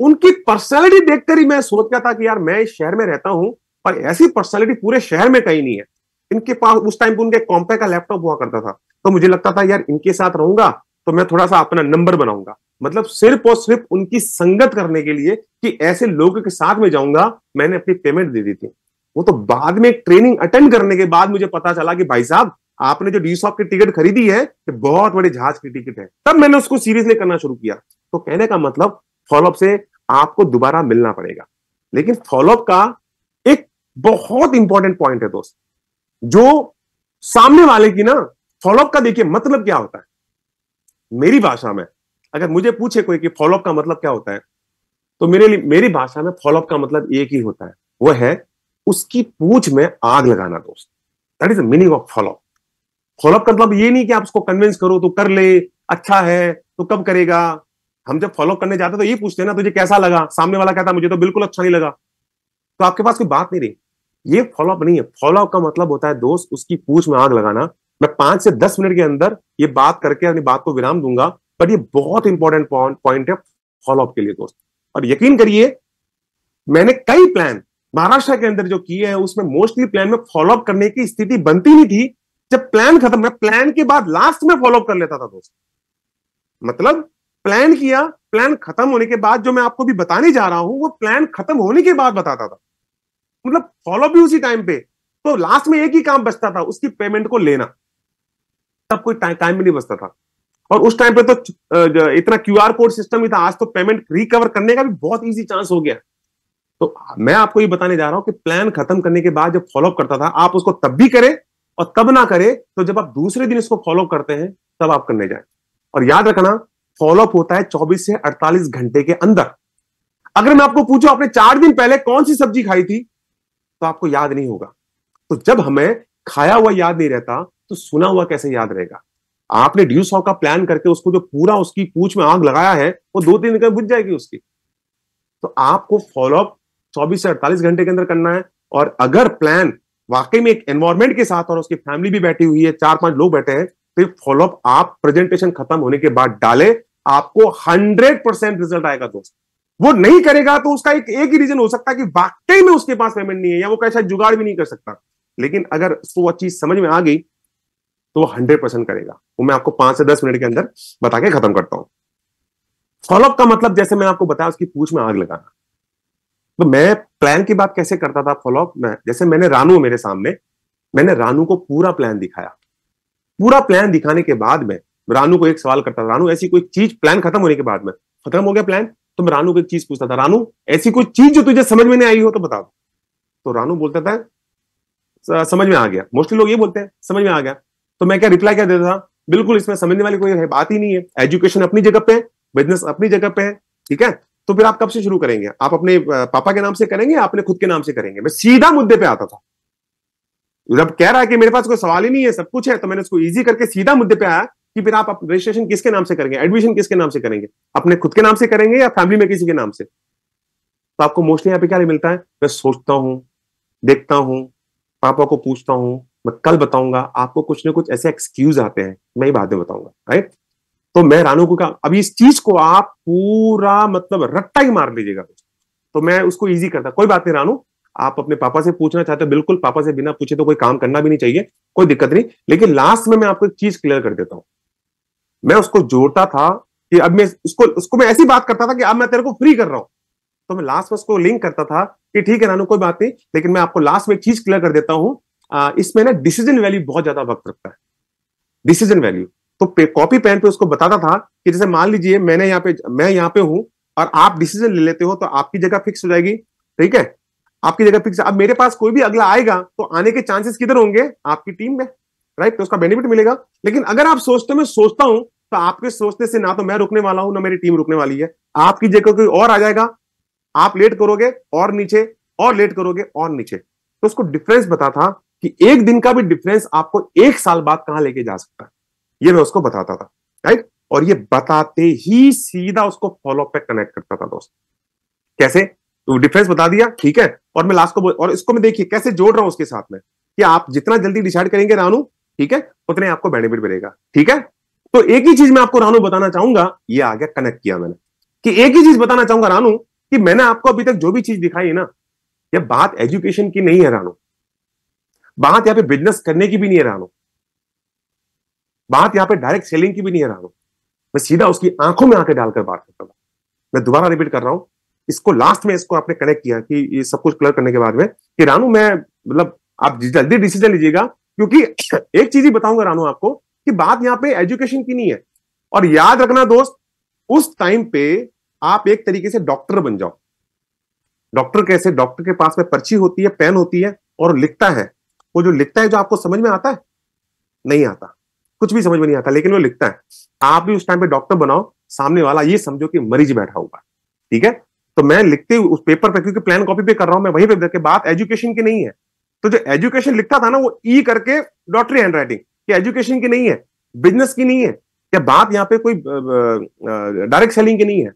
उनकी पर्सनैलिटी देखकर ही मैं सोच गया था कि यार मैं शहर में रहता हूं पर ऐसी पर्सनैलिटी पूरे शहर में कहीं नहीं है इनके पास उस टाइम पे उनके कॉम्पे का लैपटॉप हुआ करता था तो मुझे लगता था यार इनके साथ रहूंगा तो मैं थोड़ा सा अपना नंबर बनाऊंगा मतलब सिर्फ और सिर्फ उनकी संगत करने के लिए कि ऐसे लोगों के साथ में जाऊंगा मैंने अपनी पेमेंट दे दी थी वो तो बाद में ट्रेनिंग अटेंड करने के बाद मुझे पता चला कि भाई साहब आपने जो डी शॉप की टिकट खरीदी है ये बहुत बड़े जहाज की टिकट है तब मैंने उसको सीरियसली करना शुरू किया तो कहने का मतलब फॉलोअप से आपको दोबारा मिलना पड़ेगा लेकिन फॉलोअप का एक बहुत इंपॉर्टेंट पॉइंट है दोस्त जो सामने वाले की ना फॉलोअप का देखिए मतलब क्या होता है मेरी भाषा में अगर मुझे पूछे कोई कि फॉलोअप का मतलब क्या होता है तो मेरे लिए मेरी भाषा में फॉलोअप का मतलब एक ही होता है वह है उसकी पूछ में आग लगाना दोस्त that is the meaning of follow up follow up का मतलब ये नहीं कि आप उसको कन्विंस करो तो कर ले अच्छा है तो कब करेगा हम जब फॉलोअप करने जाते तो ये पूछते हैं ना तुझे कैसा लगा सामने वाला कहता मुझे तो बिल्कुल अच्छा नहीं लगा तो आपके पास कोई बात नहीं रही ये फॉलोअप नहीं है फॉलोअप का मतलब होता है दोस्त उसकी पूछ में आग लगाना मैं पांच से दस मिनट के अंदर ये बात करके अपनी बात को विराम दूंगा पर ये बहुत इंपॉर्टेंट पॉइंट है फॉलोअप के लिए दोस्त और यकीन करिए मैंने कई प्लान महाराष्ट्र के अंदर जो किए हैं उसमें मोस्टली प्लान में फॉलोअप करने की स्थिति बनती नहीं थी जब प्लान खत्म है प्लान के बाद लास्ट में फॉलोअप कर लेता था दोस्त मतलब प्लान किया प्लान खत्म होने के बाद जो मैं आपको भी बताने जा रहा हूं वो प्लान खत्म होने के बाद बताता था मतलब फॉलोअप भी उसी टाइम पे तो लास्ट में एक ही काम बचता था उसकी पेमेंट को लेना तब कोई टाइम भी नहीं बचता था और उस टाइम पे तो इतना क्यू कोड सिस्टम ही था आज तो पेमेंट रिकवर करने का भी बहुत ईजी चांस हो गया तो मैं आपको ये बताने जा रहा हूं कि प्लान खत्म करने के बाद जब फॉलोअप करता था आप उसको तब भी करें और तब ना करें तो जब आप दूसरे दिन इसको फॉलोअप करते हैं तब आप करने जाए और याद रखना फॉलोअप होता है 24 से 48 घंटे के अंदर अगर मैं आपको पूछूं आपने चार दिन पहले कौन सी सब्जी खाई थी तो आपको याद नहीं होगा तो जब हमें खाया हुआ याद नहीं रहता तो सुना हुआ कैसे याद रहेगा आपने ड्यू हाउ का प्लान करके उसको जो पूरा उसकी पूछ में आग लगाया है वो दो तीन दिन बुझ जाएगी उसकी तो आपको फॉलोअप चौबीस से अड़तालीस घंटे के अंदर करना है और अगर प्लान वाकई में एक एनवायरमेंट के साथ और उसकी फैमिली भी बैठी हुई है चार पांच लोग बैठे हैं तो फॉलोअप आप प्रेजेंटेशन खत्म होने के बाद डाले आपको हंड्रेड परसेंट रिजल्ट आएगा दोस्त वो नहीं करेगा तो उसका एक एक ही रीजन हो सकता है कि वाकई में उसके पास पेमेंट नहीं है या वो कैसा जुगाड़ भी नहीं कर सकता लेकिन अगर वो चीज समझ में आ गई तो वो हंड्रेड परसेंट करेगा वो मैं आपको पांच से दस मिनट के अंदर बता के खत्म करता हूं फॉलोअप का मतलब जैसे मैं आपको बताया उसकी पूछ में आग लगाना तो मैं प्लान की बात कैसे करता था फॉलोअप मैं जैसे मैंने रानू मेरे सामने मैंने रानू को पूरा प्लान दिखाया पूरा प्लान दिखाने के बाद में रानू को एक सवाल करता था रानू ऐसी कोई चीज प्लान खत्म होने के बाद में खत्म हो गया प्लान तो मैं रानू को एक चीज पूछता था रानू ऐसी कोई चीज जो तुझे समझ में नहीं आई हो तो बता दो तो रानू बोलता था समझ में आ गया मोस्टली लोग ये बोलते हैं समझ में आ गया तो मैं क्या रिप्लाई क्या देता था बिल्कुल इसमें समझने वाली कोई बात ही नहीं है एजुकेशन अपनी जगह पे है बिजनेस अपनी जगह पे है ठीक है तो फिर आप कब से शुरू करेंगे आप अपने पापा के नाम से करेंगे या अपने खुद के नाम से करेंगे मैं सीधा मुद्दे पे आता था जब कह रहा है कि मेरे पास कोई सवाल ही नहीं है सब कुछ है तो मैंने उसको इजी करके सीधा मुद्दे पे आया कि फिर आप रजिस्ट्रेशन किसके नाम से करेंगे एडमिशन किसके नाम से करेंगे अपने खुद के नाम से करेंगे या फैमिली में किसी के नाम से तो आपको मोस्टली यहाँ पे क्या मिलता है मैं सोचता हूँ देखता हूँ पापा को पूछता हूँ मैं कल बताऊंगा आपको कुछ ना कुछ ऐसे एक्सक्यूज आते हैं मैं ही बाद में बताऊंगा राइट तो मैं रानू को कहा अभी इस चीज को आप पूरा मतलब रट्टा ही मार लीजिएगा तो मैं उसको ईजी करता कोई बात नहीं रानू आप अपने पापा से पूछना चाहते हो बिल्कुल पापा से बिना पूछे तो कोई काम करना भी नहीं चाहिए कोई दिक्कत नहीं लेकिन लास्ट में मैं आपको एक चीज क्लियर कर देता हूं मैं उसको जोड़ता था कि अब मैं उसको उसको मैं ऐसी बात करता था कि अब मैं तेरे को फ्री कर रहा हूं तो मैं लास्ट में उसको लिंक करता था कि ठीक है रानू कोई बात नहीं लेकिन मैं आपको लास्ट में एक चीज क्लियर कर देता हूं इसमें ना डिसीजन वैल्यू बहुत ज्यादा वक्त रखता है डिसीजन वैल्यू तो कॉपी पेन पे उसको बताता था कि जैसे मान लीजिए मैंने यहाँ पे मैं यहाँ पे हूं और आप डिसीजन ले लेते हो तो आपकी जगह फिक्स हो जाएगी ठीक है आपकी जगह फिक्स अब मेरे पास कोई भी अगला आएगा तो आने के चांसेस किधर होंगे आपकी टीम में राइट तो उसका बेनिफिट मिलेगा लेकिन अगर आप सोचते मैं सोचता हूं तो आपके सोचने से ना तो मैं रुकने वाला हूं ना मेरी टीम रुकने वाली है आपकी जगह कोई और आ जाएगा आप लेट करोगे और नीचे और लेट करोगे और नीचे तो उसको डिफरेंस बता था कि एक दिन का भी डिफरेंस आपको एक साल बाद कहां लेके जा सकता है ये मैं उसको बताता था राइट और ये बताते ही सीधा उसको फॉलो पे कनेक्ट करता था दोस्त कैसे तो डिफरेंस बता दिया ठीक है और मैं लास्ट को और इसको मैं देखिए कैसे जोड़ रहा हूं उसके साथ में कि आप जितना जल्दी डिसाइड करेंगे रानू ठीक है उतने आपको बेनिफिट मिलेगा ठीक है तो एक ही चीज मैं आपको रानू बताना चाहूंगा ये आ गया कनेक्ट किया मैंने कि एक ही चीज बताना चाहूंगा रानू कि मैंने आपको अभी तक जो भी चीज दिखाई है ना यह बात एजुकेशन की नहीं है रानू बात यहां पे बिजनेस करने की भी नहीं है रानो बात यहां पे डायरेक्ट सेलिंग की भी नहीं है रानो मैं सीधा उसकी आंखों में आके डालकर बात करता हूं मैं दोबारा रिपीट कर रहा हूं इसको लास्ट में इसको आपने कनेक्ट किया कि ये सब कुछ क्लियर करने के बाद में कि रानू मैं मतलब आप जल्दी डिसीजन लीजिएगा क्योंकि एक चीज ही बताऊंगा रानू आपको कि बात यहां पे एजुकेशन की नहीं है और याद रखना दोस्त उस टाइम पे आप एक तरीके से डॉक्टर बन जाओ डॉक्टर कैसे डॉक्टर के पास में पर्ची होती है पेन होती है और लिखता है वो जो लिखता है जो आपको समझ में आता है नहीं आता कुछ भी समझ में नहीं आता लेकिन वो लिखता है आप भी उस टाइम पे डॉक्टर बनाओ सामने वाला ये समझो कि मरीज बैठा हुआ ठीक है तो मैं लिखते हुए उस पेपर पे क्योंकि प्लान कॉपी पे कर रहा हूं मैं वहीं पे बात एजुकेशन की नहीं है तो जो एजुकेशन लिखता था ना वो ई e करके डॉक्टरी हैंड राइटिंग एजुकेशन की नहीं है बिजनेस की नहीं है या बात यहाँ पे कोई डायरेक्ट सेलिंग की नहीं है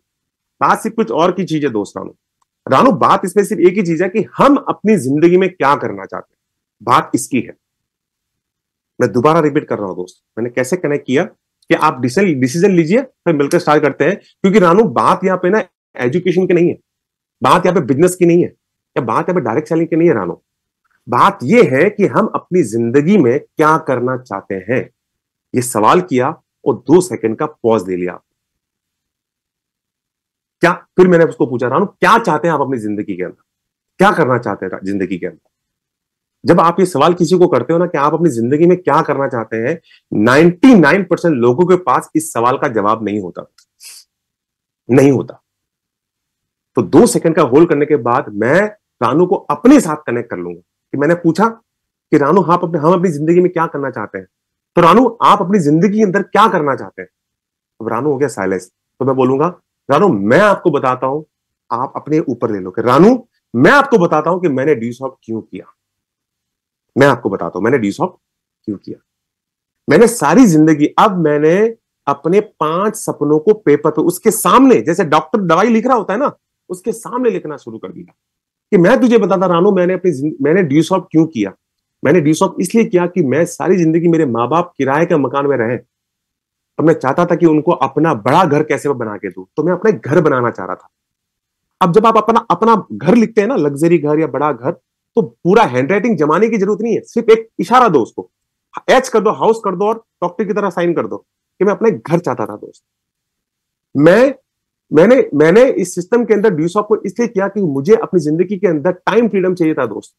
बात सिर्फ कुछ और की चीज है दोस्त रानू रानू बात इसमें सिर्फ एक ही चीज है कि हम अपनी जिंदगी में क्या करना चाहते हैं बात इसकी है मैं दोबारा रिपीट कर रहा हूं दोस्त मैंने कैसे कनेक्ट किया कि आप डिसीजन लीजिए फिर मिलकर स्टार्ट करते हैं क्योंकि रानू बात यहाँ पे ना एजुकेशन की नहीं है बात यहाँ पे बिजनेस की नहीं है या बात यहाँ पे डायरेक्ट सेलिंग की नहीं है रानू बात यह है कि हम अपनी जिंदगी में क्या करना चाहते हैं ये सवाल किया और दो सेकंड का पॉज ले लिया क्या फिर मैंने उसको पूछा रानू क्या चाहते हैं आप अपनी जिंदगी के अंदर क्या करना चाहते हैं जिंदगी के अंदर जब आप ये सवाल किसी को करते हो ना कि आप अपनी जिंदगी में क्या करना चाहते हैं नाइन परसेंट लोगों के पास इस सवाल का जवाब नहीं होता नहीं होता तो दो सेकंड का होल्ड करने के बाद मैं रानू को अपने साथ कनेक्ट कर लूंगा कि मैंने पूछा कि रानू हाँ अपने हम अपनी जिंदगी में क्या करना चाहते हैं तो रानू आप अपनी जिंदगी के अंदर क्या करना चाहते हैं अब रानू हो गया साइलेंस तो मैं बोलूंगा रानू मैं आपको बताता हूं आप अपने ऊपर ले लो कि रानू मैं आपको बताता हूं कि मैंने डी क्यों किया मैं आपको बताता हूं मैंने डिसऑप्ट क्यों किया मैंने सारी जिंदगी अब मैंने अपने पांच सपनों को पेपर पे उसके सामने जैसे डॉक्टर दवाई लिख रहा होता है ना उसके सामने लिखना शुरू कर दिया कि मैं तुझे बताता रानो मैंने अपनी मैंने डिसऑप क्यों किया मैंने डिसऑप इसलिए किया कि मैं सारी जिंदगी मेरे माँ बाप किराए के मकान में रहे और मैं चाहता था कि उनको अपना बड़ा घर कैसे बना के दू तो मैं अपना घर बनाना चाह रहा था अब जब आप अपना अपना घर लिखते हैं ना लग्जरी घर या बड़ा घर तो पूरा हैंडराइटिंग जमाने की जरूरत नहीं है सिर्फ एक इशारा दो उसको एच कर दो हाउस कर दो और डॉक्टर की तरह साइन कर दो कि मैं अपने घर चाहता था दोस्त मैं मैंने मैंने इस सिस्टम के अंदर ड्यूसॉप को इसलिए किया कि मुझे अपनी जिंदगी के अंदर टाइम फ्रीडम चाहिए था दोस्त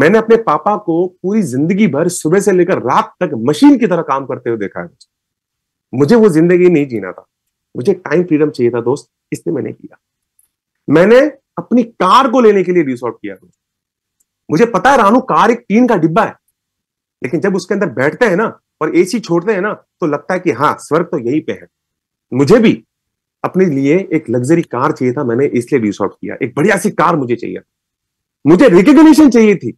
मैंने अपने पापा को पूरी जिंदगी भर सुबह से लेकर रात तक मशीन की तरह काम करते हुए देखा है दोस्त मुझे वो जिंदगी नहीं जीना था मुझे टाइम फ्रीडम चाहिए था दोस्त इसलिए मैंने किया मैंने अपनी कार को लेने के लिए रिसोर्ट किया दोस्त मुझे पता है रानू कार एक टीन का डिब्बा है लेकिन जब उसके अंदर बैठते हैं ना और एसी छोड़ते हैं ना तो लगता है कि हाँ स्वर्ग तो यही पे है मुझे भी अपने लिए एक लग्जरी कार चाहिए था मैंने इसलिए भी शॉर्ट किया एक बढ़िया सी कार मुझे चाहिए मुझे रिकग्निशन चाहिए थी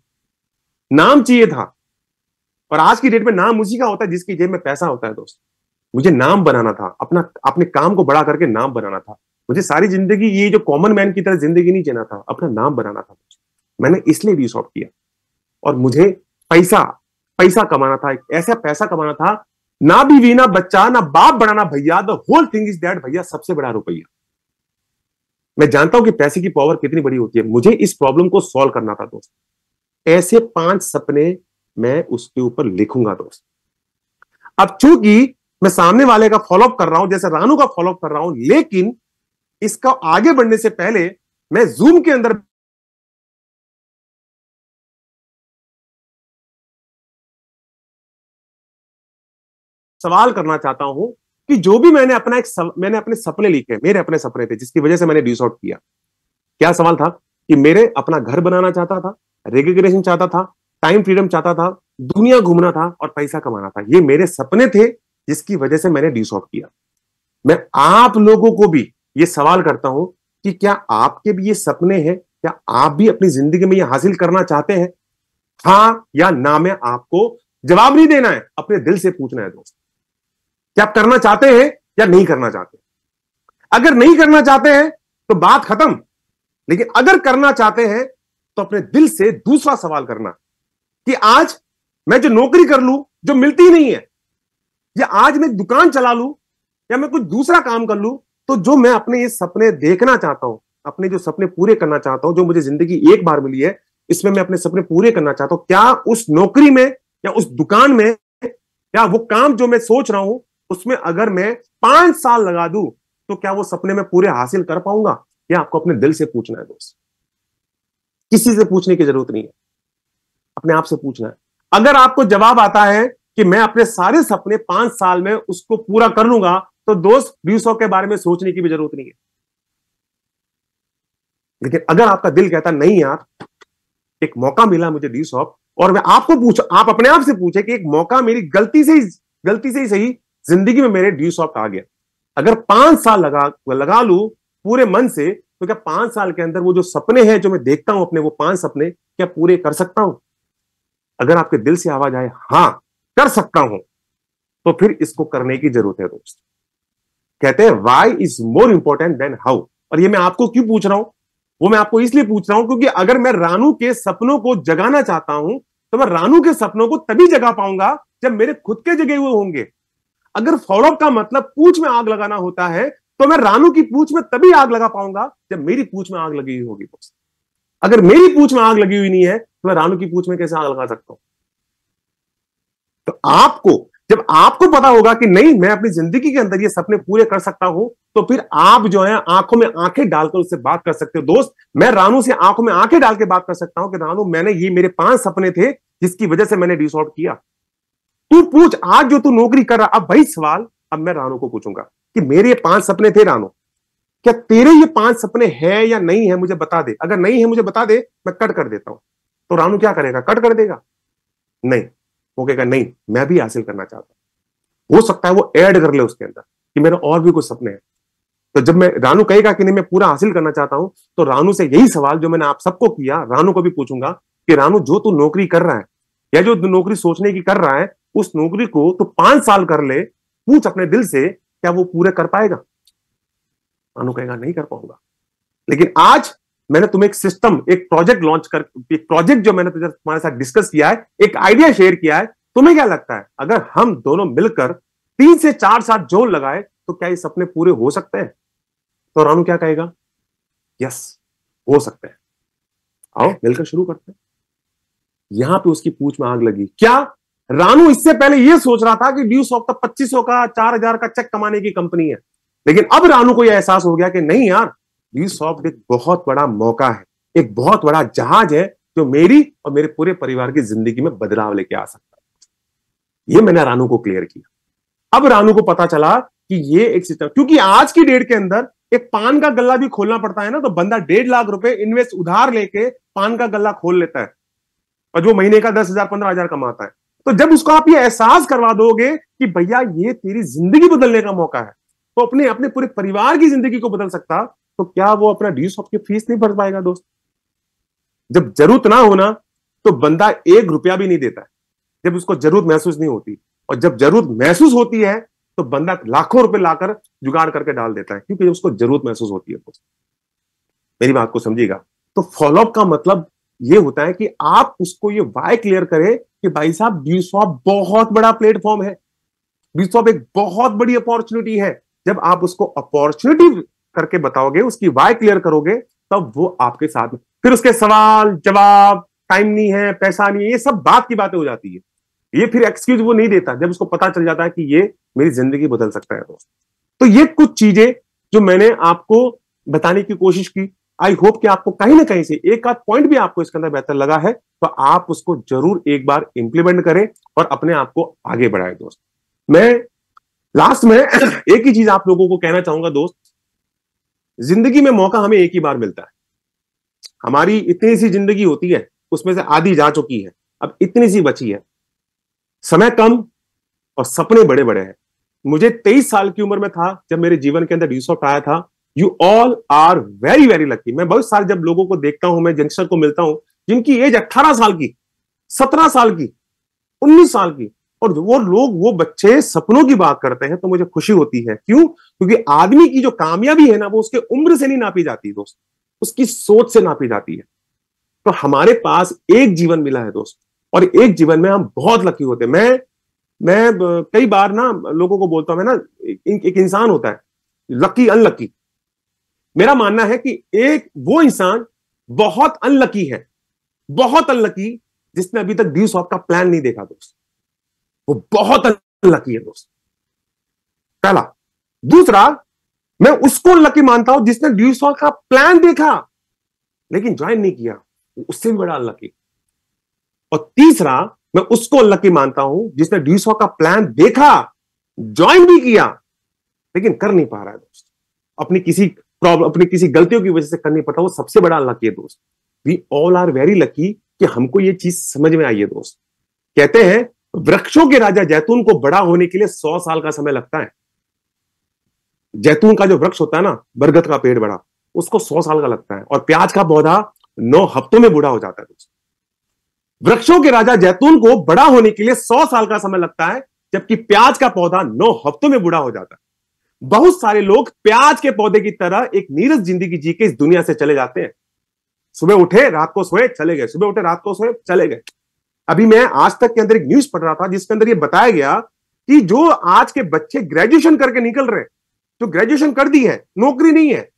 नाम चाहिए था और आज की डेट में नाम उसी का होता है जिसकी जेब में पैसा होता है दोस्त मुझे नाम बनाना था अपना अपने काम को बड़ा करके नाम बनाना था मुझे सारी जिंदगी ये जो कॉमन मैन की तरह जिंदगी नहीं जीना था अपना नाम बनाना था मैंने इसलिए भी सॉप किया और मुझे पैसा पैसा कमाना था ऐसा पैसा कमाना था ना बीवी ना बच्चा ना बाप बनाना भैया the whole thing is that भैया सबसे बड़ा रुपया मैं जानता हूं कि पैसे की पावर कितनी बड़ी होती है मुझे इस प्रॉब्लम को सॉल्व करना था दोस्त ऐसे पांच सपने मैं उसके ऊपर लिखूंगा दोस्त अब चूंकि मैं सामने वाले का फॉलोअप कर रहा हूं जैसे रानू का फॉलोअप कर रहा हूं लेकिन इसका आगे बढ़ने से पहले मैं जूम के अंदर सवाल करना चाहता हूं कि जो भी मैंने अपना एक सव, मैंने अपने सपने लिखे मेरे अपने सपने थे जिसकी वजह से मैंने ड्यूस आउट किया क्या सवाल था कि मेरे अपना घर बनाना चाहता था रेगुलेशन चाहता था टाइम फ्रीडम चाहता था दुनिया घूमना था और पैसा कमाना था ये मेरे सपने थे जिसकी वजह से मैंने ड्यूस आउट किया मैं आप लोगों को भी ये सवाल करता हूं कि क्या आपके भी ये सपने हैं क्या आप भी अपनी जिंदगी में ये हासिल करना चाहते हैं हाँ या ना मैं आपको जवाब नहीं देना है अपने दिल से पूछना है दोस्त कि आप करना चाहते हैं या नहीं करना चाहते अगर नहीं करना चाहते हैं तो बात खत्म लेकिन अगर करना चाहते हैं तो अपने दिल से दूसरा सवाल करना कि आज मैं जो नौकरी कर लू जो मिलती नहीं है या आज मैं दुकान चला लू या मैं कुछ दूसरा काम कर लू तो जो मैं अपने ये सपने देखना चाहता हूं अपने जो सपने पूरे करना चाहता हूं जो मुझे जिंदगी एक बार मिली है इसमें मैं अपने सपने पूरे करना चाहता हूं क्या उस नौकरी में या उस दुकान में या वो काम जो मैं सोच रहा हूं उसमें अगर मैं पांच साल लगा दू तो क्या वो सपने में पूरे हासिल कर पाऊंगा या आपको अपने दिल से पूछना है दोस्त किसी से पूछने की जरूरत नहीं है अपने आप से पूछना है अगर आपको जवाब आता है कि मैं अपने सारे सपने पांच साल में उसको पूरा कर लूंगा तो दोस्त बीसों के बारे में सोचने की भी जरूरत नहीं है लेकिन अगर आपका दिल कहता नहीं यार एक मौका मिला मुझे डी और मैं आपको पूछ आप अपने आप से पूछे कि एक मौका मेरी गलती से ही गलती से ही सही जिंदगी में मेरे ड्यू सॉफ्ट आ गया अगर पांच साल लगा लगा लू पूरे मन से तो क्या पांच साल के अंदर वो जो सपने हैं जो मैं देखता हूं अपने वो पांच सपने क्या पूरे कर सकता हूं अगर आपके दिल से आवाज आए हां कर सकता हूं तो फिर इसको करने की जरूरत है दोस्त कहते हैं why is more important than how और ये मैं आपको क्यों पूछ रहा हूं वो मैं आपको इसलिए पूछ रहा हूं क्योंकि अगर मैं रानू के सपनों को जगाना चाहता हूं तो मैं रानू के सपनों को तभी जगा पाऊंगा जब मेरे खुद के जगे हुए होंगे अगर फौड़ों का मतलब पूछ में आग लगाना होता है तो मैं रानू की पूछ में तभी आग लगा पाऊंगा जब मेरी पूछ में आग लगी हुई होगी दोस्त अगर मेरी पूछ में आग लगी हुई नहीं है तो मैं रानू की पूछ में कैसे आग लगा सकता हूं तो आपको जब आपको पता होगा कि नहीं मैं अपनी जिंदगी के अंदर ये सपने पूरे कर सकता हूं तो फिर आप जो है आंखों में आंखें डालकर उससे बात कर सकते हो दोस्त मैं रानू से आंखों में आंखें डाल के बात कर सकता हूं कि रानू मैंने ये मेरे पांच सपने थे जिसकी वजह से मैंने डिसऑर्ड किया तू पूछ आज जो तू नौकरी कर रहा अब भाई सवाल अब मैं रानो को पूछूंगा कि मेरे ये पांच सपने थे रानो क्या तेरे ये पांच सपने हैं या नहीं है मुझे बता दे अगर नहीं है मुझे बता दे मैं कट कर देता हूं तो रानू क्या करेगा कट कर देगा नहीं वो कहेगा नहीं मैं भी हासिल करना चाहता हो सकता है वो ऐड कर ले उसके अंदर कि मेरे और भी कुछ सपने हैं तो जब मैं रानू कहेगा कि नहीं मैं पूरा हासिल करना चाहता हूं तो रानू से यही सवाल जो मैंने आप सबको किया रानू को भी पूछूंगा कि रानू जो तू नौकरी कर रहा है या जो नौकरी सोचने की कर रहा है उस नौकरी को तो पांच साल कर ले पूछ अपने दिल से क्या वो पूरे कर पाएगा अनु कहेगा नहीं कर पाऊंगा लेकिन आज मैंने तुम्हें एक सिस्टम एक प्रोजेक्ट लॉन्च कर एक प्रोजेक्ट जो मैंने तुम्हारे साथ डिस्कस किया है एक आइडिया शेयर किया है तुम्हें क्या लगता है अगर हम दोनों मिलकर तीन से चार साथ जोर लगाए तो क्या ये सपने पूरे हो सकते हैं तो रानू क्या कहेगा यस हो सकते हैं आओ मिलकर शुरू करते हैं यहां पे उसकी पूछ में आग लगी क्या रानू इससे पहले यह सोच रहा था कि ड्यू सॉफ्ट तो पच्चीस पच्चीस का चार हजार का चेक कमाने की कंपनी है लेकिन अब रानू को यह एहसास हो गया कि नहीं यार ड्यू सॉफ्ट एक बहुत बड़ा मौका है एक बहुत बड़ा जहाज है जो मेरी और मेरे पूरे परिवार की जिंदगी में बदलाव लेके आ सकता है ये मैंने रानू को क्लियर किया अब रानू को पता चला कि ये एक सिस्टम क्योंकि आज की डेट के अंदर एक पान का गला भी खोलना पड़ता है ना तो बंदा डेढ़ लाख रुपए इन्वेस्ट उधार लेके पान का गला खोल लेता है और जो महीने का दस हजार पंद्रह हजार कमाता है तो जब उसको आप ये एहसास करवा दोगे कि भैया ये तेरी जिंदगी बदलने का मौका है तो अपने अपने पूरे परिवार की जिंदगी को बदल सकता तो क्या वो अपना ड्यूस ऑफ की फीस नहीं भर पाएगा दोस्त जब जरूरत ना होना तो बंदा एक रुपया भी नहीं देता जब उसको जरूरत महसूस नहीं होती और जब जरूरत महसूस होती है तो बंदा लाखों रुपए लाकर जुगाड़ करके डाल देता है क्योंकि उसको जरूरत महसूस होती है दोस्त मेरी बात को समझिएगा तो फॉलोअप का मतलब ये होता है कि आप उसको ये वाय क्लियर करें कि भाई साहब बी बहुत बड़ा प्लेटफॉर्म है बी एक बहुत बड़ी अपॉर्चुनिटी है जब आप उसको अपॉर्चुनिटी करके बताओगे उसकी वाय क्लियर करोगे तब वो आपके साथ में फिर उसके सवाल जवाब टाइम नहीं है पैसा नहीं है ये सब बात की बातें हो जाती है ये फिर एक्सक्यूज वो नहीं देता जब उसको पता चल जाता है कि ये मेरी जिंदगी बदल सकता है दोस्त तो ये कुछ चीजें जो मैंने आपको बताने की कोशिश की आई होप कि आपको कहीं ना कहीं से एक आध पॉइंट भी आपको इसके अंदर बेहतर लगा है तो आप उसको जरूर एक बार इंप्लीमेंट करें और अपने आप को आगे बढ़ाएं दोस्त मैं लास्ट में *clears throat* एक ही चीज आप लोगों को कहना चाहूंगा दोस्त जिंदगी में मौका हमें एक ही बार मिलता है हमारी इतनी सी जिंदगी होती है उसमें से आधी जा चुकी है अब इतनी सी बची है समय कम और सपने बड़े बड़े हैं मुझे तेईस साल की उम्र में था जब मेरे जीवन के अंदर यूसॉफ्ट आया था you all are very very lucky मैं बहुत सारे जब लोगों को देखता हूं मैं जंक्शन को मिलता हूं जिनकी एज अट्ठारह साल की सत्रह साल की उन्नीस साल की और वो लोग वो बच्चे सपनों की बात करते हैं तो मुझे खुशी होती है क्यों क्योंकि आदमी की जो कामयाबी है ना वो उसके उम्र से नहीं नापी जाती दोस्त उसकी सोच से नापी जाती है तो हमारे पास एक जीवन मिला है दोस्त और एक जीवन में हम बहुत लकी होते हैं मैं मैं कई बार ना लोगों को बोलता हूं मैं ना एक, एक इंसान होता है लकी अनलकी मेरा मानना है कि एक वो इंसान बहुत अनलकी है बहुत अनलकी जिसने अभी तक डी सॉफ्ट का प्लान नहीं देखा दोस्त वो बहुत अनलकी है दोस्त पहला दूसरा मैं उसको अनलकी मानता हूं जिसने डी सॉफ्ट का प्लान देखा लेकिन ज्वाइन नहीं किया उससे भी बड़ा अनलकी और तीसरा मैं उसको अनलकी मानता हूं जिसने डी सॉप का प्लान देखा ज्वाइन भी किया लेकिन कर नहीं पा रहा है दोस्त अपनी किसी प्रॉब्लम अपनी किसी गलतियों की वजह से कर नहीं पाता वो सबसे बड़ा अल्लाह है दोस्त we all are very lucky कि हमको ये चीज समझ में आई है दोस्त कहते हैं वृक्षों के राजा जैतून को बड़ा होने के लिए सौ साल का समय लगता है जैतून का जो वृक्ष होता है ना बरगद का पेड़ बड़ा उसको सौ साल का लगता है और प्याज का पौधा नौ हफ्तों में बूढ़ा हो जाता है दोस्त वृक्षों के राजा जैतून को बड़ा होने के लिए सौ साल का समय लगता है जबकि प्याज का पौधा नौ हफ्तों में बूढ़ा हो जाता है बहुत सारे लोग प्याज के पौधे की तरह एक नीरस जिंदगी जी के इस दुनिया से चले जाते हैं सुबह उठे रात को सोए चले गए सुबह उठे रात को सोए चले गए अभी मैं आज तक के अंदर एक न्यूज पढ़ रहा था जिसके अंदर ये बताया गया कि जो आज के बच्चे ग्रेजुएशन करके निकल रहे जो ग्रेजुएशन कर दी है नौकरी नहीं है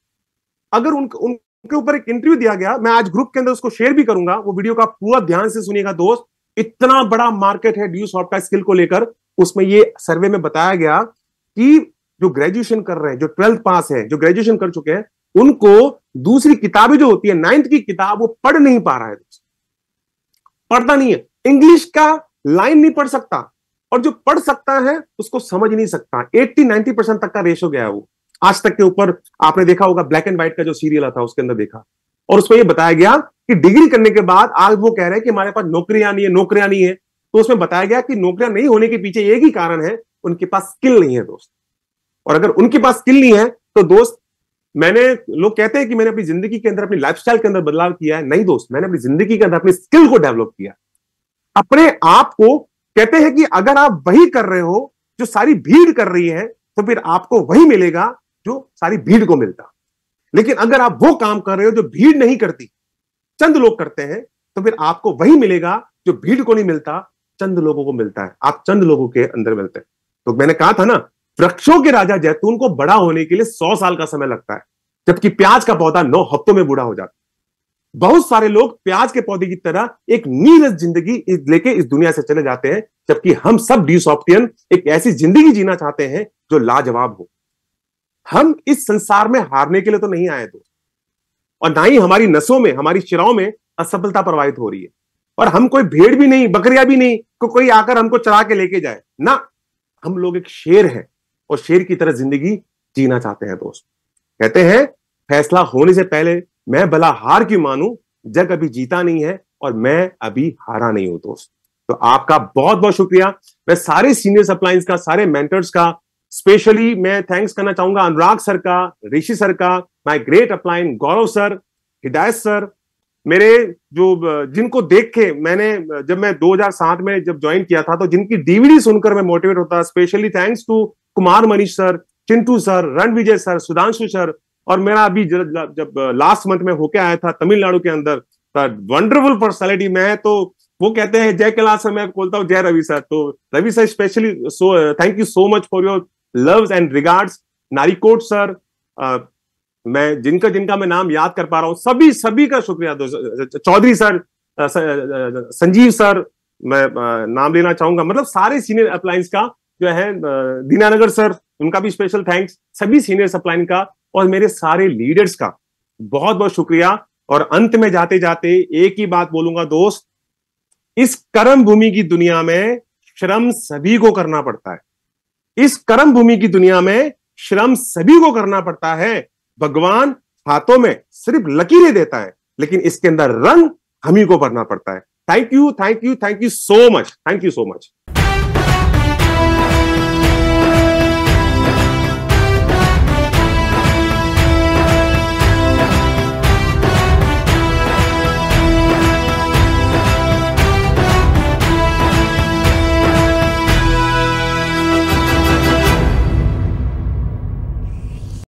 अगर उन, उनके ऊपर एक इंटरव्यू दिया गया मैं आज ग्रुप के अंदर उसको शेयर भी करूंगा वो वीडियो का पूरा ध्यान से सुनिएगा दोस्त इतना बड़ा मार्केट है ड्यू सॉफ्ट का स्किल को लेकर उसमें ये सर्वे में बताया गया कि जो ग्रेजुएशन कर रहे हैं जो ट्वेल्थ पास है जो ग्रेजुएशन कर चुके हैं उनको दूसरी किताबें जो होती है नाइन्थ की किताब वो पढ़ नहीं पा रहा है पढ़ता नहीं है इंग्लिश का लाइन नहीं पढ़ सकता और जो पढ़ सकता है उसको समझ नहीं सकता एट्टी नाइनटी परसेंट तक का रेशो गया है वो आज तक के ऊपर आपने देखा होगा ब्लैक एंड व्हाइट का जो सीरियल था उसके अंदर देखा और उसमें यह बताया गया कि डिग्री करने के बाद आज वो कह रहे हैं कि हमारे पास नौकरियां नहीं है नौकरियां नहीं है तो उसमें बताया गया कि नौकरियां नहीं होने के पीछे एक ही कारण है उनके पास स्किल नहीं है दोस्त और अगर उनके पास स्किल नहीं है तो दोस्त मैंने लोग कहते हैं कि मैंने अपनी जिंदगी के अंदर अपनी लाइफ के अंदर बदलाव किया है नहीं दोस्त मैंने अपनी जिंदगी के अंदर अपनी स्किल को डेवलप किया अपने आप को कहते हैं कि अगर आप वही कर रहे हो जो सारी भीड़ कर रही है तो फिर आपको वही मिलेगा जो सारी भीड़ को मिलता लेकिन अगर आप वो काम कर रहे हो जो भीड़ नहीं करती चंद लोग करते हैं तो फिर आपको वही मिलेगा जो भीड़ को नहीं मिलता चंद लोगों को मिलता है आप चंद लोगों के अंदर मिलते हैं तो मैंने कहा था ना वृक्षों के राजा जैतून को बड़ा होने के लिए सौ साल का समय लगता है जबकि प्याज का पौधा नौ हफ्तों में बूढ़ा हो जाता है बहुत सारे लोग प्याज के पौधे की तरह एक नीरस जिंदगी लेके इस दुनिया से चले जाते हैं जबकि हम सब ड्यूसॉप्टियन एक ऐसी जिंदगी जीना चाहते हैं जो लाजवाब हो हम इस संसार में हारने के लिए तो नहीं आए दोस्त और ना ही हमारी नसों में हमारी शिराओं में असफलता प्रवाहित हो रही है और हम कोई भेड़ भी नहीं बकरिया भी नहीं को कोई आकर हमको चरा के लेके जाए ना हम लोग एक शेर हैं और शेर की तरह जिंदगी जीना चाहते हैं दोस्त कहते हैं फैसला होने से पहले मैं भला हार क्यों मानू जग अभी जीता नहीं है और मैं अभी हारा नहीं हूं दोस्त तो आपका बहुत बहुत शुक्रिया मैं सारे सीनियर सप्लाइंस का सारे मेंटर्स का स्पेशली मैं थैंक्स करना चाहूंगा अनुराग सर का ऋषि सर का my great upline Gaurav sir Hidayat sir मेरे जो जिनको देख के मैंने जब मैं 2007 में जब ज्वाइन किया था तो जिनकी डीवीडी सुनकर मैं मोटिवेट होता specially thanks to Kumar Manish sir Chintu sir Ranvijay sir Sudhanshu sir और मेरा अभी जब, जब लास्ट मंथ में होके आया था तमिलनाडु के अंदर वंडरफुल पर्सनैलिटी में तो वो कहते हैं जय कैलाश सर मैं बोलता हूँ जय रवि सर तो Ravi sir specially so thank you so much for your loves and regards Narikot sir मैं जिनका जिनका मैं नाम याद कर पा रहा हूँ सभी सभी का शुक्रिया चौधरी सर संजीव सर मैं नाम लेना चाहूंगा मतलब सारे सीनियर अप्लाइंस का जो है दीनानगर सर उनका भी स्पेशल थैंक्स सभी सीनियर अप्लाइन का और मेरे सारे लीडर्स का बहुत बहुत शुक्रिया और अंत में जाते जाते एक ही बात बोलूंगा दोस्त इस कर्म भूमि की दुनिया में श्रम सभी को करना पड़ता है इस कर्म भूमि की दुनिया में श्रम सभी को करना पड़ता है भगवान हाथों में सिर्फ लकीरें देता है लेकिन इसके अंदर रंग हम ही को भरना पड़ता है thank you thank you thank you so much thank you so much